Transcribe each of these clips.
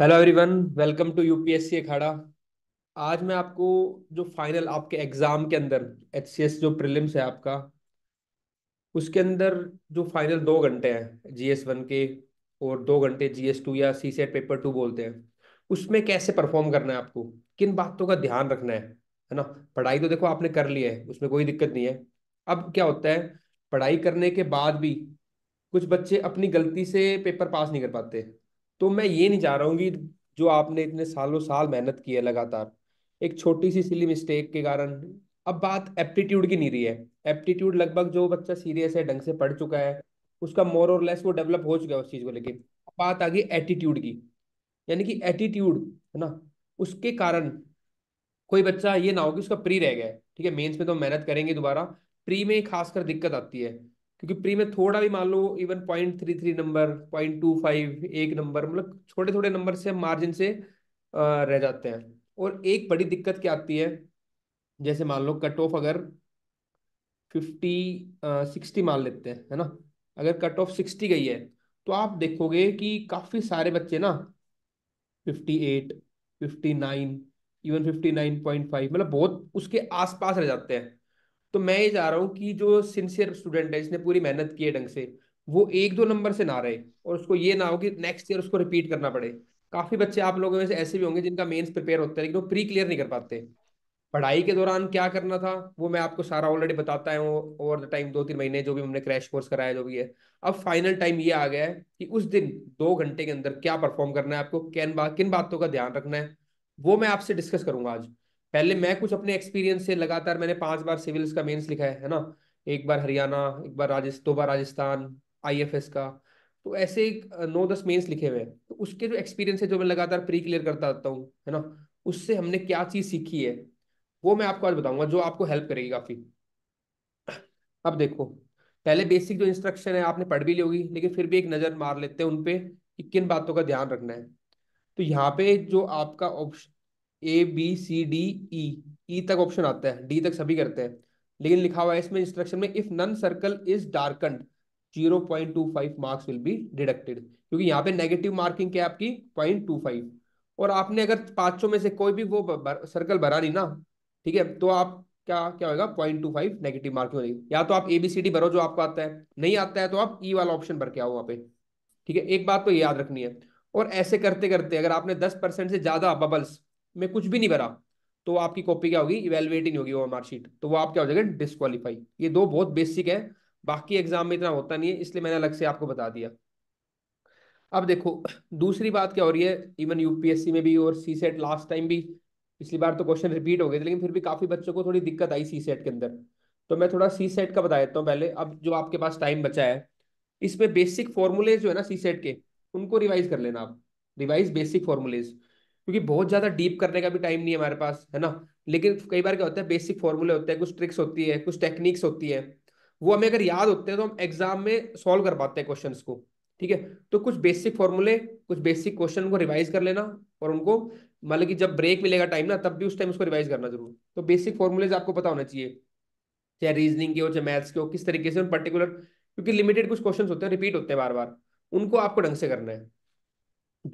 Hello everyone welcome to UPSC अखाड़ा आज मैं आपको जो फाइनल आपके एग्जाम के अंदर एचसीएस जो प्रीलिम्स है आपका उसके अंदर जो फाइनल दो घंटे हैं जीएस वन के और दो घंटे जीएस टू या सी सेट पेपर टू बोलते हैं उसमें कैसे परफॉर्म करना है आपको किन बातों का ध्यान रखना है है ना पढ़ाई तो देखो आपने कर लिया है उसमें कोई दिक्कत नहीं है अब क्या होता है पढ़ाई करने के बाद भी कुछ बच्चे अपनी गलती से पेपर पास नहीं कर पाते तो मैं ये नहीं चाह रहा हूँ कि जो आपने इतने सालों साल मेहनत की है लगातार एक छोटी सी सिली मिस्टेक के कारण अब बात एप्टीट्यूड की नहीं रही है एप्टीट्यूड लगभग जो बच्चा सीरियस है ढंग से पढ़ चुका है उसका मोर और लेस वो डेवलप हो चुका है उस चीज़ को लेके बात आ गई एटीट्यूड की यानी कि एटीट्यूड है ना उसके कारण कोई बच्चा ये ना हो कि उसका प्री रह गया ठीक है मेंस में तो मेहनत करेंगे दोबारा प्री में खासकर दिक्कत आती है क्योंकि प्री में थोड़ा भी मान लो even point three three number point two five एक नंबर मतलब छोटे छोटे नंबर से मार्जिन से रह जाते हैं और एक बड़ी दिक्कत क्या आती है जैसे मान लो कट ऑफ अगर फिफ्टी सिक्सटी मान लेते हैं है ना अगर कट ऑफ सिक्सटी गई है तो आप देखोगे कि काफ़ी सारे बच्चे ना fifty eight fifty nine even fifty nine point five मतलब बहुत उसके आसपास रह जाते हैं तो मैं ये चाह रहा हूँ कि जो सिंसियर स्टूडेंट है जिसने पूरी मेहनत की है ढंग से वो एक दो नंबर से ना रहे और उसको ये ना हो कि नेक्स्ट ईयर उसको रिपीट करना पड़े काफी बच्चे आप लोगों में से ऐसे भी होंगे जिनका मेन्स प्रिपेयर होता है लेकिन वो प्री क्लियर नहीं कर पाते पढ़ाई के दौरान क्या करना था वो मैं आपको सारा ऑलरेडी बताता हूँ ओवर द टाइम दो तीन महीने जो भी हमने क्रैश कोर्स कराया जो भी है अब फाइनल टाइम ये आ गया है कि उस दिन दो घंटे के अंदर क्या परफॉर्म करना है आपको कैन बा किन बातों का ध्यान रखना है वो मैं आपसे डिस्कस करूंगा आज पहले हम्म। मैं कुछ अपने एक्सपीरियंस से लगातार मैंने पांच बार सिविल्स का मेंस लिखा है है ना एक बार हरियाणा एक बार राजस्थान दो बार राजस्थान आईएफएस का तो ऐसे एक नौ दस मेंस लिखे हुए हैं तो उसके जो एक्सपीरियंस है जो मैं लगातार प्री क्लियर करता रहता हूँ है ना उससे हमने क्या चीज़ सीखी है वो मैं आपको आज बताऊंगा जो आपको हेल्प करेगी काफ़ी अब देखो पहले बेसिक जो इंस्ट्रक्शन है आपने पढ़ भी ली होगी लेकिन फिर भी एक नज़र मार लेते हैं उनपे कि किन बातों का ध्यान रखना है तो यहाँ पे जो आपका option A B C D E E तक ऑप्शन आता है डी तक सभी करते हैं लेकिन लिखा हुआ है इसमें इंस्ट्रक्शन में if none circle is darkened 0.25 marks will be deducted क्योंकि यहाँ पे नेगेटिव मार्किंग क्या है आपकी 0.25 और आपने अगर पांचों में से कोई भी वो बर, सर्कल भरा नहीं ना ठीक है तो आप क्या क्या होगा 0.25 नेगेटिव मार्किंग होगी या तो आप एबीसीडी भरो जो आपको आता है नहीं आता है तो आप ई e वाला ऑप्शन भर के आओ वहाँ पे ठीक है एक बात तो याद रखनी है और ऐसे करते करते अगर आपने दस से ज्यादा बबल्स में कुछ भी नहीं भरा तो आपकी कॉपी क्या होगी इवेलुएट नहीं होगी वो मार्कशीट तो वो आप क्या हो जाएगा डिस्कालीफाई ये दो बहुत बेसिक है बाकी एग्जाम में इतना होता नहीं है इसलिए मैंने अलग से आपको बता दिया अब देखो दूसरी बात क्या हो रही है इवन यूपीएससी में भी और सी सेट लास्ट टाइम भी पिछली बार तो क्वेश्चन रिपीट हो गए थे लेकिन फिर भी काफी बच्चों को थोड़ी दिक्कत आई सी सेट के अंदर तो मैं थोड़ा सी सेट का बता देता हूँ पहले अब जो आपके पास टाइम बचा है इसमें बेसिक फॉर्मुलेज जो है ना सी सेट के उनको रिवाइज कर लेना आप रिवाइज बेसिक फॉर्मुलेज क्योंकि बहुत ज़्यादा डीप करने का भी टाइम नहीं है हमारे पास है ना लेकिन कई बार क्या होता है बेसिक फॉर्मूले होते हैं कुछ ट्रिक्स होती है कुछ टेक्निक्स होती है वो हमें अगर याद होते हैं तो हम एग्जाम में सॉल्व कर पाते हैं क्वेश्चन को ठीक है तो कुछ बेसिक फॉर्मूले कुछ बेसिक क्वेश्चन को रिवाइज कर लेना और उनको मतलब कि जब ब्रेक मिलेगा टाइम ना तब भी उस टाइम उसको रिवाइज करना जरूर तो बेसिक फॉर्मूलेज आपको पता होना चाहिए चाहे रीजनिंग के हो चाहे मैथ्स के हो किस तरीके से पर्टिकुलर क्योंकि लिमिटेड कुछ क्वेश्चन होते हैं रिपीट होते हैं बार बार उनको आपको ढंग से करना है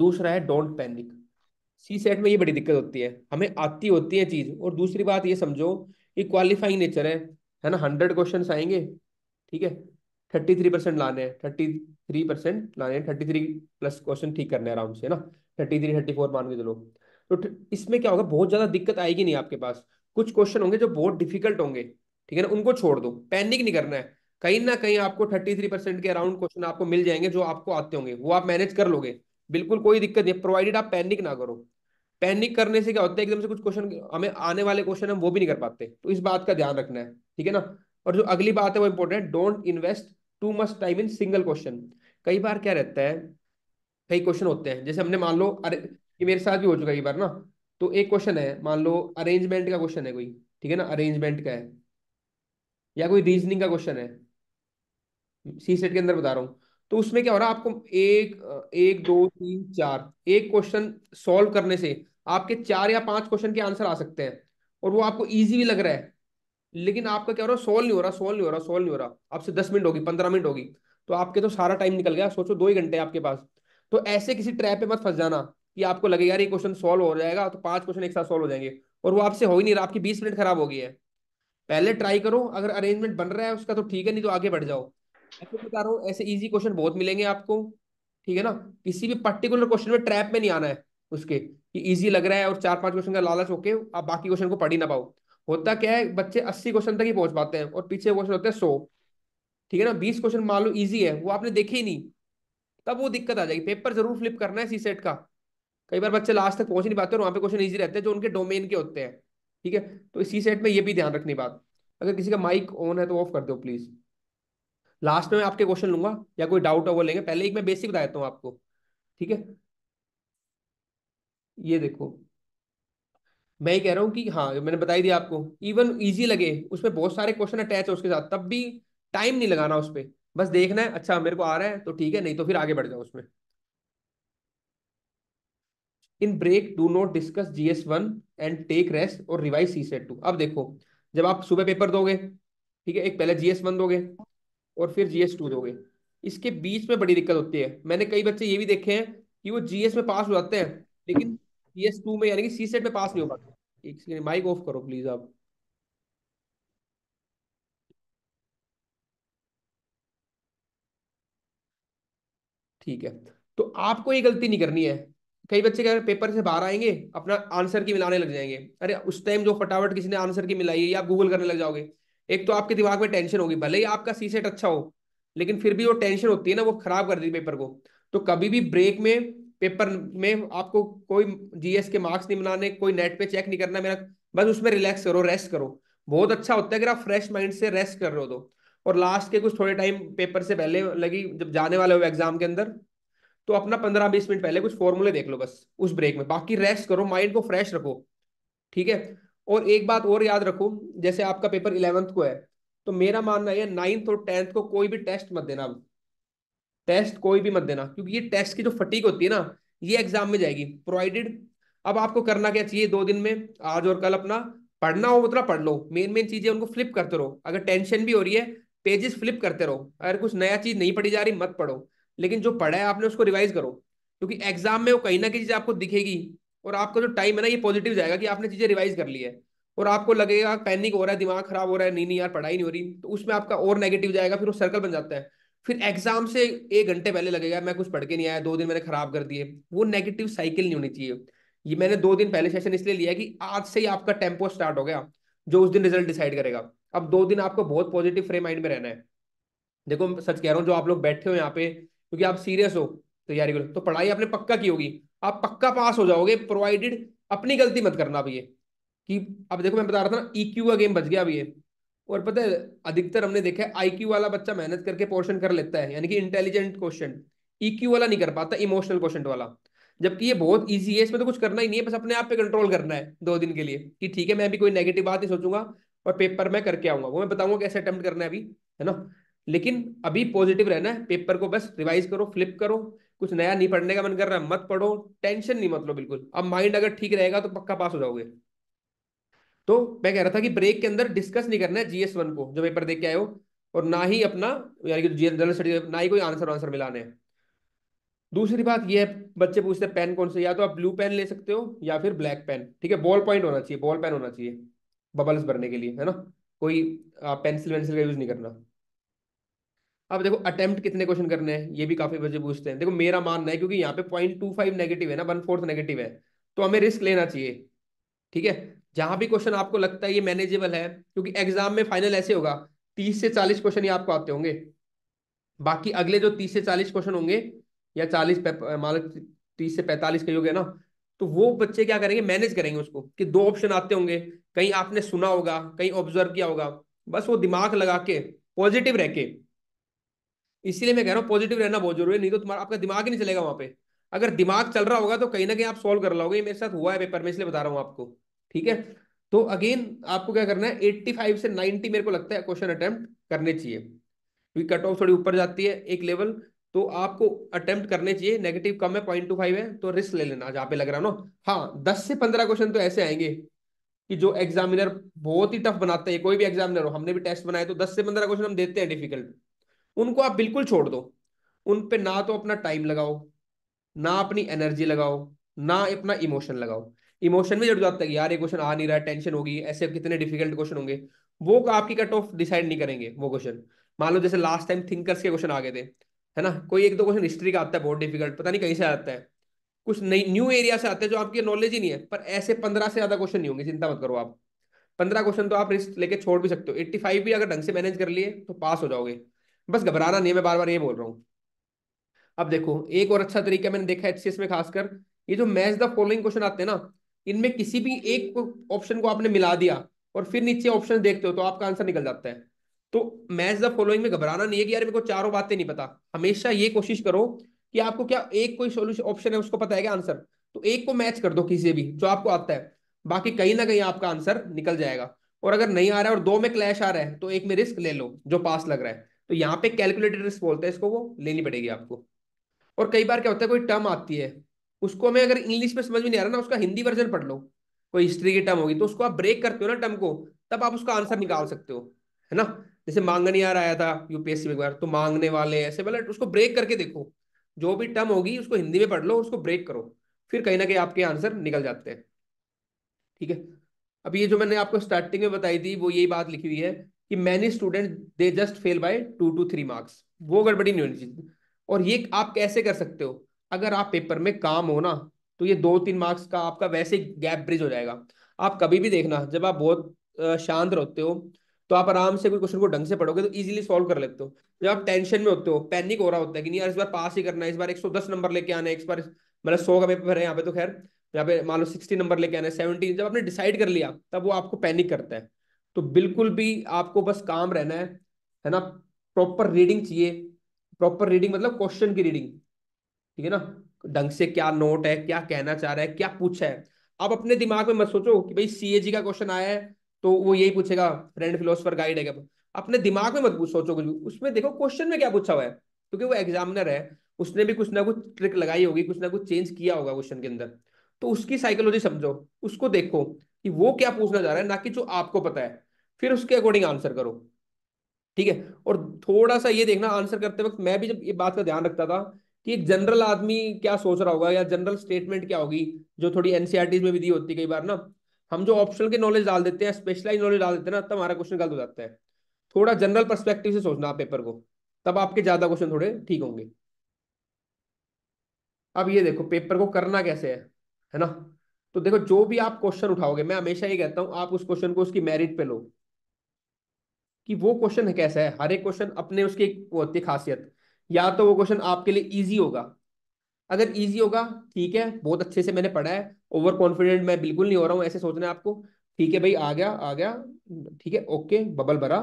दूसरा है डोंट पैनिक सी सेट में ये बड़ी दिक्कत होती है हमें आती होती है चीज और दूसरी बात ये समझो कि क्वालिफाइंग नेचर है है ना हंड्रेड क्वेश्चन आएंगे ठीक है थर्टी थ्री परसेंट लाने हैं थर्टी थ्री परसेंट लाने थर्टी थ्री प्लस क्वेश्चन ठीक करने आराम से ना थर्टी थ्री थर्टी फोर मान के चलो तो इसमें क्या होगा बहुत ज्यादा दिक्कत आएगी नहीं आपके पास कुछ क्वेश्चन होंगे जो बहुत डिफिकल्ट होंगे ठीक है ना उनको छोड़ दो पैनिक नहीं करना है कहीं ना कहीं आपको थर्टी थ्री परसेंट के अराउंड क्वेश्चन आपको मिल जाएंगे जो आपको आते होंगे वो आप मैनेज कर लोगे बिल्कुल कोई दिक्कत नहीं प्रोवाइडेड आप पैनिक ना करो पैनिक करने से क्या होता है एकदम से कुछ क्वेश्चन हमें आने वाले क्वेश्चन हम वो भी नहीं कर पाते तो इस बात का ध्यान रखना है ठीक है ना और जो अगली बात है वो इंपॉर्टेंट है don't invest too much time in single question कई बार क्या रहता है कई क्वेश्चन होते हैं जैसे हमने मान लो अरे ये मेरे साथ भी हो चुका है कई बार ना तो एक क्वेश्चन है मान लो अरेंजमेंट का क्वेश्चन है कोई ठीक है ना अरेंजमेंट का है या कोई रीजनिंग का क्वेश्चन है सी सेट के अंदर बता रहा हूँ तो उसमें क्या हो रहा है आपको एक एक दो तीन चार एक क्वेश्चन सॉल्व करने से आपके चार या पांच क्वेश्चन के आंसर आ सकते हैं और वो आपको ईजी भी लग रहा है लेकिन आपका क्या हो रहा है सोल्व नहीं हो रहा सोल्व नहीं हो रहा सोल्व नहीं हो रहा आपसे दस मिनट होगी पंद्रह मिनट होगी तो आपके तो सारा टाइम निकल गया सोचो दो ही घंटे आपके पास तो ऐसे किसी ट्रैप पे मत फंस जाना कि आपको लगे यार ये क्वेश्चन सोल्व हो जाएगा तो पांच क्वेश्चन एक साथ सोल्व हो जाएंगे और वो आपसे हो ही नहीं रहा आपकी बीस मिनट खराब हो गई है पहले ट्राई करो अगर अरेंजमेंट बन रहा है उसका तो ठीक है नहीं तो आगे बढ़ जाओ ऐसे तो बता रहा हूँ ऐसे इजी क्वेश्चन बहुत मिलेंगे आपको ठीक है ना किसी भी पर्टिकुलर क्वेश्चन में ट्रैप में नहीं आना है उसके कि इजी लग रहा है और चार पांच क्वेश्चन का लालच होके आप बाकी क्वेश्चन को पढ़ ही ना पाओ होता क्या है बच्चे अस्सी क्वेश्चन तक ही पहुंच पाते हैं और पीछे क्वेश्चन होते हैं सौ ठीक है ना बीस क्वेश्चन मान लो ईजी है वो आपने देखे ही नहीं तब वो दिक्कत आ जाएगी पेपर जरूर फ्लिप करना है सी सेट का कई बार बच्चे लास्ट तक पहुंच नहीं पाते वहां वहाँ पे क्वेश्चन ईजी रहते हैं जो उनके डोमेन के होते हैं ठीक है तो इसी सेट में ये भी ध्यान रखनी बात अगर किसी का माइक ऑन है तो ऑफ कर दो प्लीज़ लास्ट में मैं आपके क्वेश्चन लूंगा या कोई डाउट है वो लेंगे पहले एक मैं बेसिक बता देता हूँ आपको ठीक है ये देखो मैं ही कह रहा हूँ कि हाँ मैंने बताई दिया आपको इवन इजी लगे उसमें बहुत सारे क्वेश्चन अटैच है उसके साथ तब भी टाइम नहीं लगाना उस पर बस देखना है अच्छा मेरे को आ रहा है तो ठीक है नहीं तो फिर आगे बढ़ जाओ उसमें in break do not discuss GS one and take rest और रिवाइज सी सेट टू अब देखो जब आप सुबह पेपर दोगे ठीक है एक पहले जीएस वन दोगे और फिर जीएस टू दोगे इसके बीच में बड़ी दिक्कत होती है मैंने कई बच्चे ये भी देखे हैं कि वो जीएस में पास हो जाते हैं लेकिन जीएस टू में यानी कि सी सेट में पास नहीं हो पाते एक सेकेंड माइक ऑफ करो प्लीज आप ठीक है तो आपको ये गलती नहीं करनी है कई बच्चे क्या पेपर से बाहर आएंगे अपना आंसर की मिलाने लग जाएंगे अरे उस टाइम जो फटाफट किसी ने आंसर की मिलाई है आप गूगल करने लग जाओगे एक तो आपके दिमाग में टेंशन होगी भले ही आपका सी सेट अच्छा हो लेकिन फिर भी वो टेंशन होती है ना वो खराब कर देती पेपर को तो कभी भी ब्रेक में पेपर में आपको कोई जीएस के मार्क्स नहीं बनाने कोई नेट पे चेक नहीं करना मेरा बस उसमें रिलैक्स करो रेस्ट करो बहुत अच्छा होता है अगर आप फ्रेश माइंड से रेस्ट कर रहे हो तो और लास्ट के कुछ थोड़े टाइम पेपर से पहले लगी जब जाने वाले हो एग्जाम के अंदर तो अपना पंद्रह बीस मिनट पहले कुछ फॉर्मूले देख लो बस उस ब्रेक में बाकी रेस्ट करो माइंड को फ्रेश रखो ठीक है और एक बात और याद रखो जैसे आपका पेपर इलेवंथ को है तो मेरा मानना है नाइन्थ और टेंथ को कोई भी टेस्ट मत देना टेस्ट कोई भी मत देना क्योंकि ये टेस्ट की जो फटीक होती है ना ये एग्जाम में जाएगी प्रोवाइडेड अब आपको करना क्या चाहिए दो दिन में आज और कल अपना पढ़ना हो उतना पढ़ लो मेन मेन चीजें उनको फ्लिप करते रहो अगर टेंशन भी हो रही है पेजेस फ्लिप करते रहो अगर कुछ नया चीज नहीं पढ़ी जा रही मत पढ़ो लेकिन जो पढ़ा है आपने उसको रिवाइज करो क्योंकि एग्जाम में वो कहीं ना कहीं चीज आपको दिखेगी और आपका जो टाइम है ना ये पॉजिटिव जाएगा कि आपने चीजें रिवाइज कर ली है और आपको लगेगा पैनिक हो रहा है दिमाग खराब हो रहा है नहीं नहीं यार पढ़ाई नहीं हो रही तो उसमें आपका और नेगेटिव जाएगा फिर वो सर्कल बन जाता है फिर एग्जाम से एक घंटे पहले लगेगा मैं कुछ पढ़ के नहीं आया दो दिन मैंने खराब कर दिए वो नेगेटिव साइकिल नहीं होनी चाहिए ये मैंने दो दिन पहले सेशन इसलिए लिया कि आज से ही आपका टेम्पो स्टार्ट हो गया जो उस दिन रिजल्ट डिसाइड करेगा अब दो दिन आपको बहुत पॉजिटिव फ्रेम माइंड में रहना है देखो सच कह रहा हूँ जो आप लोग बैठे हो यहाँ पे क्योंकि आप सीरियस हो तैयारी तो करो तो पढ़ाई आपने पक्का की होगी आप पक्का पास हो जाओगे प्रोवाइडेड अपनी गलती मत करना अब कि अब देखो मैं बता रहा था ना ई e का गेम बच गया अब और पता है अधिकतर हमने देखा है आई वाला बच्चा मेहनत करके पोर्शन कर लेता है यानी कि इंटेलिजेंट क्वेश्चन ई वाला नहीं कर पाता इमोशनल क्वेश्चन वाला जबकि ये बहुत इजी है इसमें तो कुछ करना ही नहीं है बस अपने आप पे कंट्रोल करना है दो दिन के लिए कि ठीक है मैं भी कोई नेगेटिव बात नहीं सोचूंगा और पेपर मैं करके आऊंगा वो मैं बताऊंगा कैसे अटेम्प्ट करना है अभी है ना लेकिन अभी पॉजिटिव रहना है पेपर को बस रिवाइज करो फ्लिप करो कुछ नया नहीं पढ़ने का मन कर रहा है मत पढ़ो टेंशन नहीं मत मतलब लो बिल्कुल अब माइंड अगर ठीक रहेगा तो पक्का पास हो जाओगे तो मैं कह रहा था कि ब्रेक के अंदर डिस्कस नहीं करना है जीएस वन को जो पेपर देख के आए हो और ना ही अपना यानी कि जनरल स्टडी ना ही कोई आंसर आंसर मिलाने हैं दूसरी बात यह है बच्चे पूछते हैं पेन कौन से या तो आप ब्लू पेन ले सकते हो या फिर ब्लैक पेन ठीक है बॉल पॉइंट होना चाहिए बॉल पेन होना चाहिए बबल्स भरने के लिए है ना कोई पेंसिल वेंसिल का यूज नहीं करना अब देखो अटेम्प्ट कितने क्वेश्चन करने हैं ये भी काफी बच्चे पूछते हैं देखो मेरा मानना है क्योंकि यहाँ पे पॉइंट टू फाइव नेगेटिव है ना वन फोर्थ नेगेटिव है तो हमें रिस्क लेना चाहिए ठीक है जहां भी क्वेश्चन आपको लगता है ये मैनेजेबल है क्योंकि एग्जाम में फाइनल ऐसे होगा तीस से चालीस क्वेश्चन ही आपको आते होंगे बाकी अगले जो तीस से चालीस क्वेश्चन होंगे या चालीस मान लो तीस से पैंतालीस कही हो ना तो वो बच्चे क्या करेंगे मैनेज करेंगे उसको कि दो ऑप्शन आते होंगे कहीं आपने सुना होगा कहीं ऑब्जर्व किया होगा बस वो दिमाग लगा के पॉजिटिव रह के इसीलिए मैं कह रहा हूँ पॉजिटिव रहना बहुत जरूरी है नहीं तो तुम्हारा आपका दिमाग ही नहीं चलेगा वहां पे अगर दिमाग चल रहा होगा तो कहीं ना कहीं आप सॉल्व कर लाओगे मेरे साथ हुआ है पेपर में इसलिए बता रहा हूँ आपको ठीक है तो अगेन आपको क्या करना है एट्टी फाइव से नाइनटी मेरे को लगता है क्वेश्चन अटेम्प्ट करने चाहिए क्योंकि कट ऑफ थोड़ी ऊपर जाती है एक लेवल तो आपको अटेम्प्ट करने चाहिए नेगेटिव कम है पॉइंट टू फाइव है तो रिस्क ले लेना जहाँ पे लग रहा ना हाँ दस से पंद्रह क्वेश्चन तो ऐसे आएंगे कि जो एग्जामिनर बहुत ही टफ बनाते हैं कोई भी एग्जामिनर हो हमने भी टेस्ट बनाए तो दस से पंद्रह क्वेश्चन हम देते हैं डिफिकल्ट उनको आप बिल्कुल छोड़ दो उन पे ना तो अपना टाइम लगाओ ना अपनी एनर्जी लगाओ ना अपना इमोशन लगाओ इमोशन में जरूर जाता है यार ये क्वेश्चन आ नहीं रहा है टेंशन होगी ऐसे कितने डिफिकल्ट क्वेश्चन होंगे वो आपकी कट ऑफ डिसाइड नहीं करेंगे वो क्वेश्चन मान लो जैसे लास्ट टाइम थिंकर्स के क्वेश्चन आ गए थे है ना कोई एक दो क्वेश्चन हिस्ट्री का आता है बहुत डिफिकल्ट पता नहीं कहीं से आता है कुछ नई न्यू एरिया से आते हैं जो आपकी नॉलेज ही नहीं है पर ऐसे पंद्रह से ज्यादा क्वेश्चन नहीं होंगे चिंता मत करो आप पंद्रह क्वेश्चन तो आप रिस्क लेके छोड़ भी सकते हो एट्टी फाइव भी अगर ढंग से मैनेज कर लिए तो पास हो जाओगे बस घबराना नहीं मैं बार बार ये बोल रहा हूँ अब देखो एक और अच्छा तरीका मैंने देखा एच में खासकर ये जो मैच द फॉलोइंग क्वेश्चन आते हैं ना इनमें किसी भी एक ऑप्शन को आपने मिला दिया और फिर नीचे ऑप्शन देखते हो तो आपका आंसर निकल जाता है तो मैच द फॉलोइंग में घबराना नहीं है कि यार मेरे को चारों बातें नहीं पता हमेशा ये कोशिश करो कि आपको क्या एक कोई सोल्यूशन ऑप्शन है उसको पता है क्या आंसर तो एक को मैच कर दो किसी भी जो आपको आता है बाकी कहीं ना कहीं आपका आंसर निकल जाएगा और अगर नहीं आ रहा है और दो में क्लैश आ रहा है तो एक में रिस्क ले लो जो पास लग रहा है तो यहाँ पे कैलकुलेटर रिस्क बोलते हैं इसको वो लेनी पड़ेगी आपको और कई बार क्या होता है कोई टर्म आती है उसको हमें अगर इंग्लिश में समझ में नहीं आ रहा ना उसका हिंदी वर्जन पढ़ लो कोई हिस्ट्री की टर्म होगी तो उसको आप ब्रेक करते हो ना टर्म को तब आप उसका आंसर निकाल सकते हो है ना जैसे मांगनियार आया था यूपीएससी में एक बार तो मांगने वाले ऐसे मतलब उसको ब्रेक करके देखो जो भी टर्म होगी उसको हिंदी में पढ़ लो उसको ब्रेक करो फिर कहीं ना कहीं आपके आंसर निकल जाते हैं ठीक है अब ये जो मैंने आपको स्टार्टिंग में बताई थी वो यही बात लिखी हुई है कि many student they just fail by two two three marks वो गड़बड़ी नहीं होनी चाहिए और ये आप कैसे कर सकते हो अगर आप पेपर में काम हो ना तो ये दो तीन मार्क्स का आपका वैसे गैप ब्रिज हो जाएगा आप कभी भी देखना जब आप बहुत शांत रहते हो तो आप आराम से कोई क्वेश्चन को ढंग से पढ़ोगे तो इजीली सॉल्व कर लेते हो जब आप टेंशन में होते हो पैनिक हो रहा होता है कि नहीं यार इस बार पास ही करना है इस बार 110 नंबर लेके आना है इस बार मतलब सौ का पेपर है यहाँ पे तो खैर यहाँ पे मान लो सिक्सटी नंबर लेके आना है सेवेंटी जब आपने डिसाइड कर लिया तब वो आपको पैनिक करता है तो बिल्कुल भी आपको बस काम रहना है है ना प्रॉपर रीडिंग चाहिए प्रॉपर रीडिंग मतलब क्वेश्चन की रीडिंग ठीक है ना ढंग से क्या नोट है क्या कहना चाह रहा है क्या पूछा है आप अपने दिमाग में मत सोचो कि भाई सी का क्वेश्चन आया है तो वो यही पूछेगा फ्रेंड फिलोसफर गाइड है क्या अपने दिमाग में मत सोचो कुछ उसमें देखो क्वेश्चन में क्या पूछा हुआ है क्योंकि वो एग्जामिनर है उसने भी कुछ ना कुछ ट्रिक लगाई होगी कुछ ना कुछ चेंज किया होगा क्वेश्चन के अंदर तो उसकी साइकोलॉजी समझो उसको देखो कि वो क्या पूछना चाह रहा है ना कि जो आपको पता है फिर उसके अकॉर्डिंग आंसर करो ठीक है और थोड़ा सा ये देखना आंसर करते वक्त मैं भी जब ये बात का ध्यान रखता था कि एक जनरल आदमी क्या सोच रहा होगा या जनरल स्टेटमेंट क्या होगी जो थोड़ी एनसीआरटी e में भी दी होती कई बार ना हम जो ऑप्शनल के नॉलेज डाल देते हैं स्पेशलाइज नॉलेज डाल देते हैं ना तब हमारा क्वेश्चन गलत हो जाता है थोड़ा जनरल परस्पेक्टिव से सोचना आप पेपर को तब आपके ज्यादा क्वेश्चन थोड़े ठीक होंगे अब ये देखो पेपर को करना कैसे है है ना तो देखो जो भी आप क्वेश्चन उठाओगे मैं हमेशा ये कहता हूं आप उस क्वेश्चन को उसकी मेरिट पे लो कि वो क्वेश्चन कैसा है हर एक क्वेश्चन अपने उसकी होती है खासियत या तो वो क्वेश्चन आपके लिए इजी होगा अगर ईजी होगा ठीक है बहुत अच्छे से मैंने पढ़ा है ओवर कॉन्फिडेंट मैं बिल्कुल नहीं हो रहा हूँ ऐसे सोचना आपको ठीक है भाई आ गया आ गया ठीक है ओके बबल भरा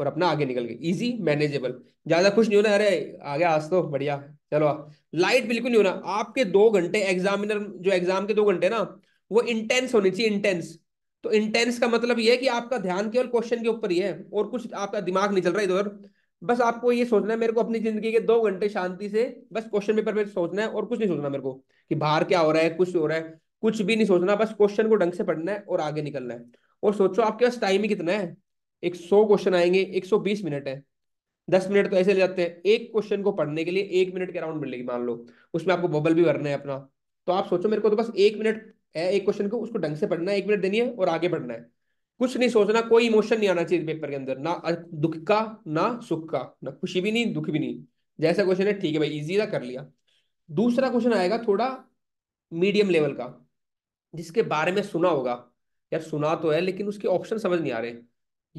और अपना आगे निकल गए इजी मैनेजेबल ज्यादा खुश नहीं होना अरे आ गया आज तो बढ़िया चलो लाइट बिल्कुल नहीं होना आपके दो घंटे एग्जामिनर जो एग्जाम के दो घंटे ना वो इंटेंस होनी चाहिए इंटेंस तो इंटेंस का मतलब ये है कि आपका ध्यान केवल क्वेश्चन के ऊपर ही है और कुछ आपका दिमाग नहीं चल रहा इधर बस आपको ये सोचना है मेरे को अपनी जिंदगी के दो घंटे शांति से बस क्वेश्चन पेपर में सोचना है और कुछ नहीं सोचना मेरे को कि बाहर क्या हो रहा है कुछ हो रहा है कुछ भी नहीं सोचना बस क्वेश्चन को ढंग से पढ़ना है और आगे निकलना है और सोचो आपके पास टाइम ही कितना है एक सौ क्वेश्चन आएंगे एक सौ बीस मिनट है दस मिनट तो ऐसे ले जाते हैं एक क्वेश्चन को पढ़ने के लिए एक मिनट के अराउंड मिलेगी मान लो उसमें आपको बबल भी भरना है अपना तो आप सोचो मेरे को तो बस एक मिनट एक क्वेश्चन को उसको ढंग से पढ़ना है एक मिनट देनी है और आगे बढ़ना है कुछ नहीं सोचना कोई इमोशन नहीं आना चाहिए पेपर के अंदर ना दुख का ना सुख का ना खुशी भी नहीं दुख भी नहीं जैसा क्वेश्चन है ठीक है भाई इजी था कर लिया दूसरा क्वेश्चन आएगा थोड़ा मीडियम लेवल का जिसके बारे में सुना होगा यार सुना तो है लेकिन उसके ऑप्शन समझ नहीं आ रहे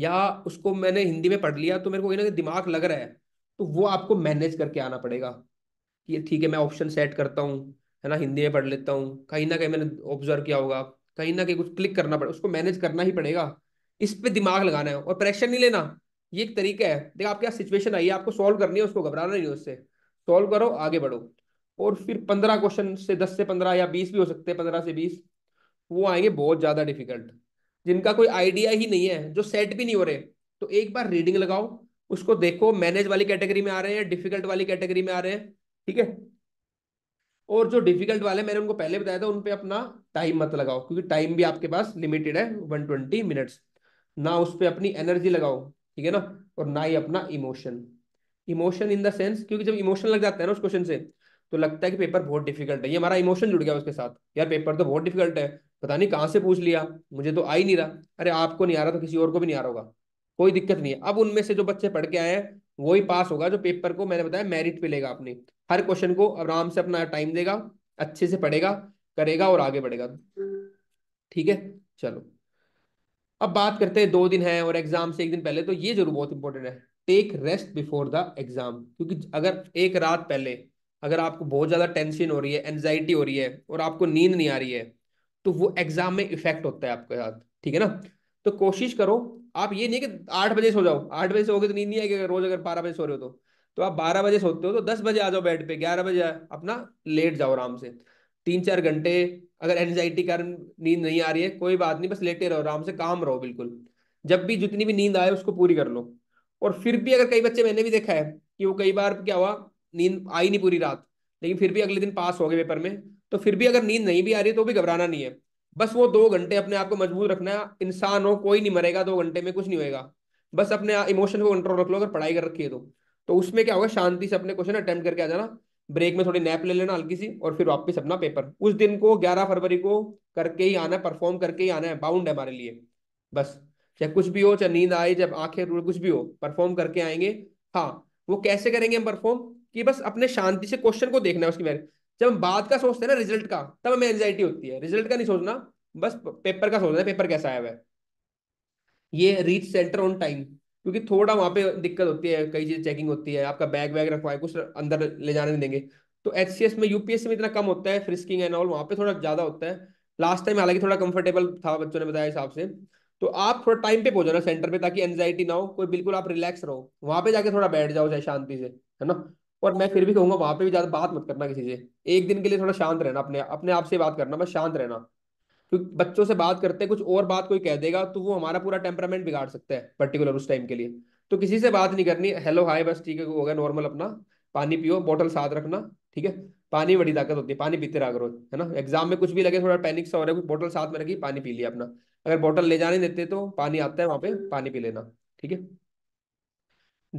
या उसको मैंने हिंदी में पढ़ लिया तो मेरे को ना दिमाग लग रहा है तो वो आपको मैनेज करके आना पड़ेगा कि ठीक है मैं ऑप्शन सेट करता हूँ है ना हिंदी में पढ़ लेता हूँ कहीं ना कहीं मैंने ऑब्जर्व किया होगा कहीं ना कहीं कुछ क्लिक करना पड़ेगा उसको मैनेज करना ही पड़ेगा इस पर दिमाग लगाना है और प्रेशर नहीं लेना ये एक तरीका है देखो आपके यहाँ सिचुएशन आई है आपको सॉल्व करनी है उसको घबराना नहीं उससे सॉल्व करो आगे बढ़ो और फिर पंद्रह क्वेश्चन से दस से पंद्रह या बीस भी हो सकते हैं पंद्रह से बीस वो आएंगे बहुत ज़्यादा डिफिकल्ट जिनका कोई आइडिया ही नहीं है जो सेट भी नहीं हो रहे तो एक बार रीडिंग लगाओ उसको देखो मैनेज वाली कैटेगरी में आ रहे हैं डिफिकल्ट वाली कैटेगरी में आ रहे हैं ठीक है और जो डिफिकल्ट वाले मैंने उनको पहले बताया था उन पे अपना टाइम मत लगाओ क्योंकि टाइम भी आपके पास लिमिटेड है वन ट्वेंटी मिनट्स ना उस पर अपनी एनर्जी लगाओ ठीक है ना और ना ही अपना emotion emotion in the sense क्योंकि जब इमोशन लग जाता है ना उस क्वेश्चन से तो लगता है कि पेपर बहुत डिफिकल्ट है ये हमारा इमोशन जुड़ गया उसके साथ यार पेपर तो बहुत डिफिकल्ट है पता नहीं कहाँ से पूछ लिया मुझे तो आ ही नहीं रहा अरे आपको नहीं आ रहा तो किसी और को भी नहीं आ रहा होगा कोई दिक्कत नहीं है अब उनमें से जो बच्चे पढ़ के आए हैं वही पास होगा जो पेपर को मैंने बताया मेरिट पे लेगा अपनी हर क्वेश्चन को आराम से अपना टाइम देगा अच्छे से पढ़ेगा करेगा और आगे बढ़ेगा ठीक है चलो अब बात करते हैं दो दिन है और एग्जाम से एक दिन पहले तो ये जरूर बहुत इंपॉर्टेंट है take rest before the exam क्योंकि अगर एक रात पहले अगर आपको बहुत ज्यादा टेंशन हो रही है एनजाइटी हो रही है और आपको नींद नहीं आ रही है तो वो एग्जाम में इफेक्ट होता है आपके साथ ठीक है ना तो कोशिश करो आप ये नहीं कि आठ बजे सो जाओ आठ बजे सोगे तो नींद नहीं आएगी रोज अगर बारह बजे सो रहे हो तो तो आप बारह बजे सोते हो तो दस बजे आ जाओ बेड पे ग्यारह बजे अपना लेट जाओ आराम से तीन चार घंटे अगर एनजाइटी कारण नींद नहीं आ रही है कोई बात नहीं बस लेटे रहो आराम से काम रहो बिल्कुल जब भी जितनी भी नींद आए उसको पूरी कर लो और फिर भी अगर कई बच्चे मैंने भी देखा है कि वो कई बार क्या हुआ नींद आई नहीं पूरी रात लेकिन फिर भी अगले दिन पास हो गए पेपर में तो फिर भी अगर नींद नहीं भी आ रही है तो भी घबराना नहीं है बस वो दो घंटे अपने आप को मजबूत रखना है इंसान हो कोई नहीं मरेगा दो घंटे में कुछ नहीं होएगा बस अपने इमोशन को कंट्रोल रख लो अगर पढ़ाई कर रखी है तो तो उसमें क्या होगा शांति से अपने क्वेश्चन अटेम्प्ट करके आ जाना ब्रेक में थोड़ी नैप ले लेना हल्की सी और फिर वापस अपना पेपर उस दिन को 11 फरवरी को करके ही आना है परफॉर्म करके ही आना है बाउंड है हमारे लिए बस चाहे कुछ भी हो चाहे नींद आए जब आंखें रूल कुछ भी हो परफॉर्म करके आएंगे हाँ वो कैसे करेंगे हम परफॉर्म कि बस अपने शांति से क्वेश्चन को देखना है उसकी मेरे जब हम बाद का सोचते हैं ना रिजल्ट का तब हमें एंजाइटी होती है रिजल्ट का नहीं सोचना बस पेपर का सोचना है पेपर कैसा आया हुआ है ये रीच सेंटर ऑन टाइम क्योंकि थोड़ा वहां पे दिक्कत होती है कई चीज़ चेकिंग होती है आपका बैग वैग रखवाए कुछ अंदर ले जाने नहीं देंगे तो एच में यूपीएस में इतना कम होता है फ्रिस्किंग एंड ऑल वहाँ पे थोड़ा ज़्यादा होता है लास्ट टाइम हालांकि थोड़ा कंफर्टेबल था बच्चों ने बताया हिसाब से तो आप थोड़ा टाइम पे पहुंचो ना सेंटर पे ताकि एनजाइटी ना हो कोई बिल्कुल आप रिलैक्स रहो वहाँ पे जाके थोड़ा बैठ जाओ चाहे शांति से है ना और मैं फिर भी कहूंगा वहां पे भी ज़्यादा बात मत करना किसी से एक दिन के लिए थोड़ा शांत रहना अपने अपने आप से बात करना बस शांत रहना तो बच्चों से बात करते हैं कुछ और बात कोई कह देगा तो वो हमारा पूरा टेम्परामेंट बिगाड़ सकता है पर्टिकुलर उस टाइम के लिए तो किसी से बात नहीं करनी हेलो हाय बस ठीक है हो गया नॉर्मल अपना पानी पियो बोतल साथ रखना ठीक है पानी बड़ी ताकत होती है पानी पीते रहा करो है ना एग्जाम में कुछ भी लगे थोड़ा पैनिक सा हो रहा है बोतल साथ में रखी पानी पी लिया अपना अगर बोतल ले जाने देते तो पानी आता है वहां पे पानी पी लेना ठीक है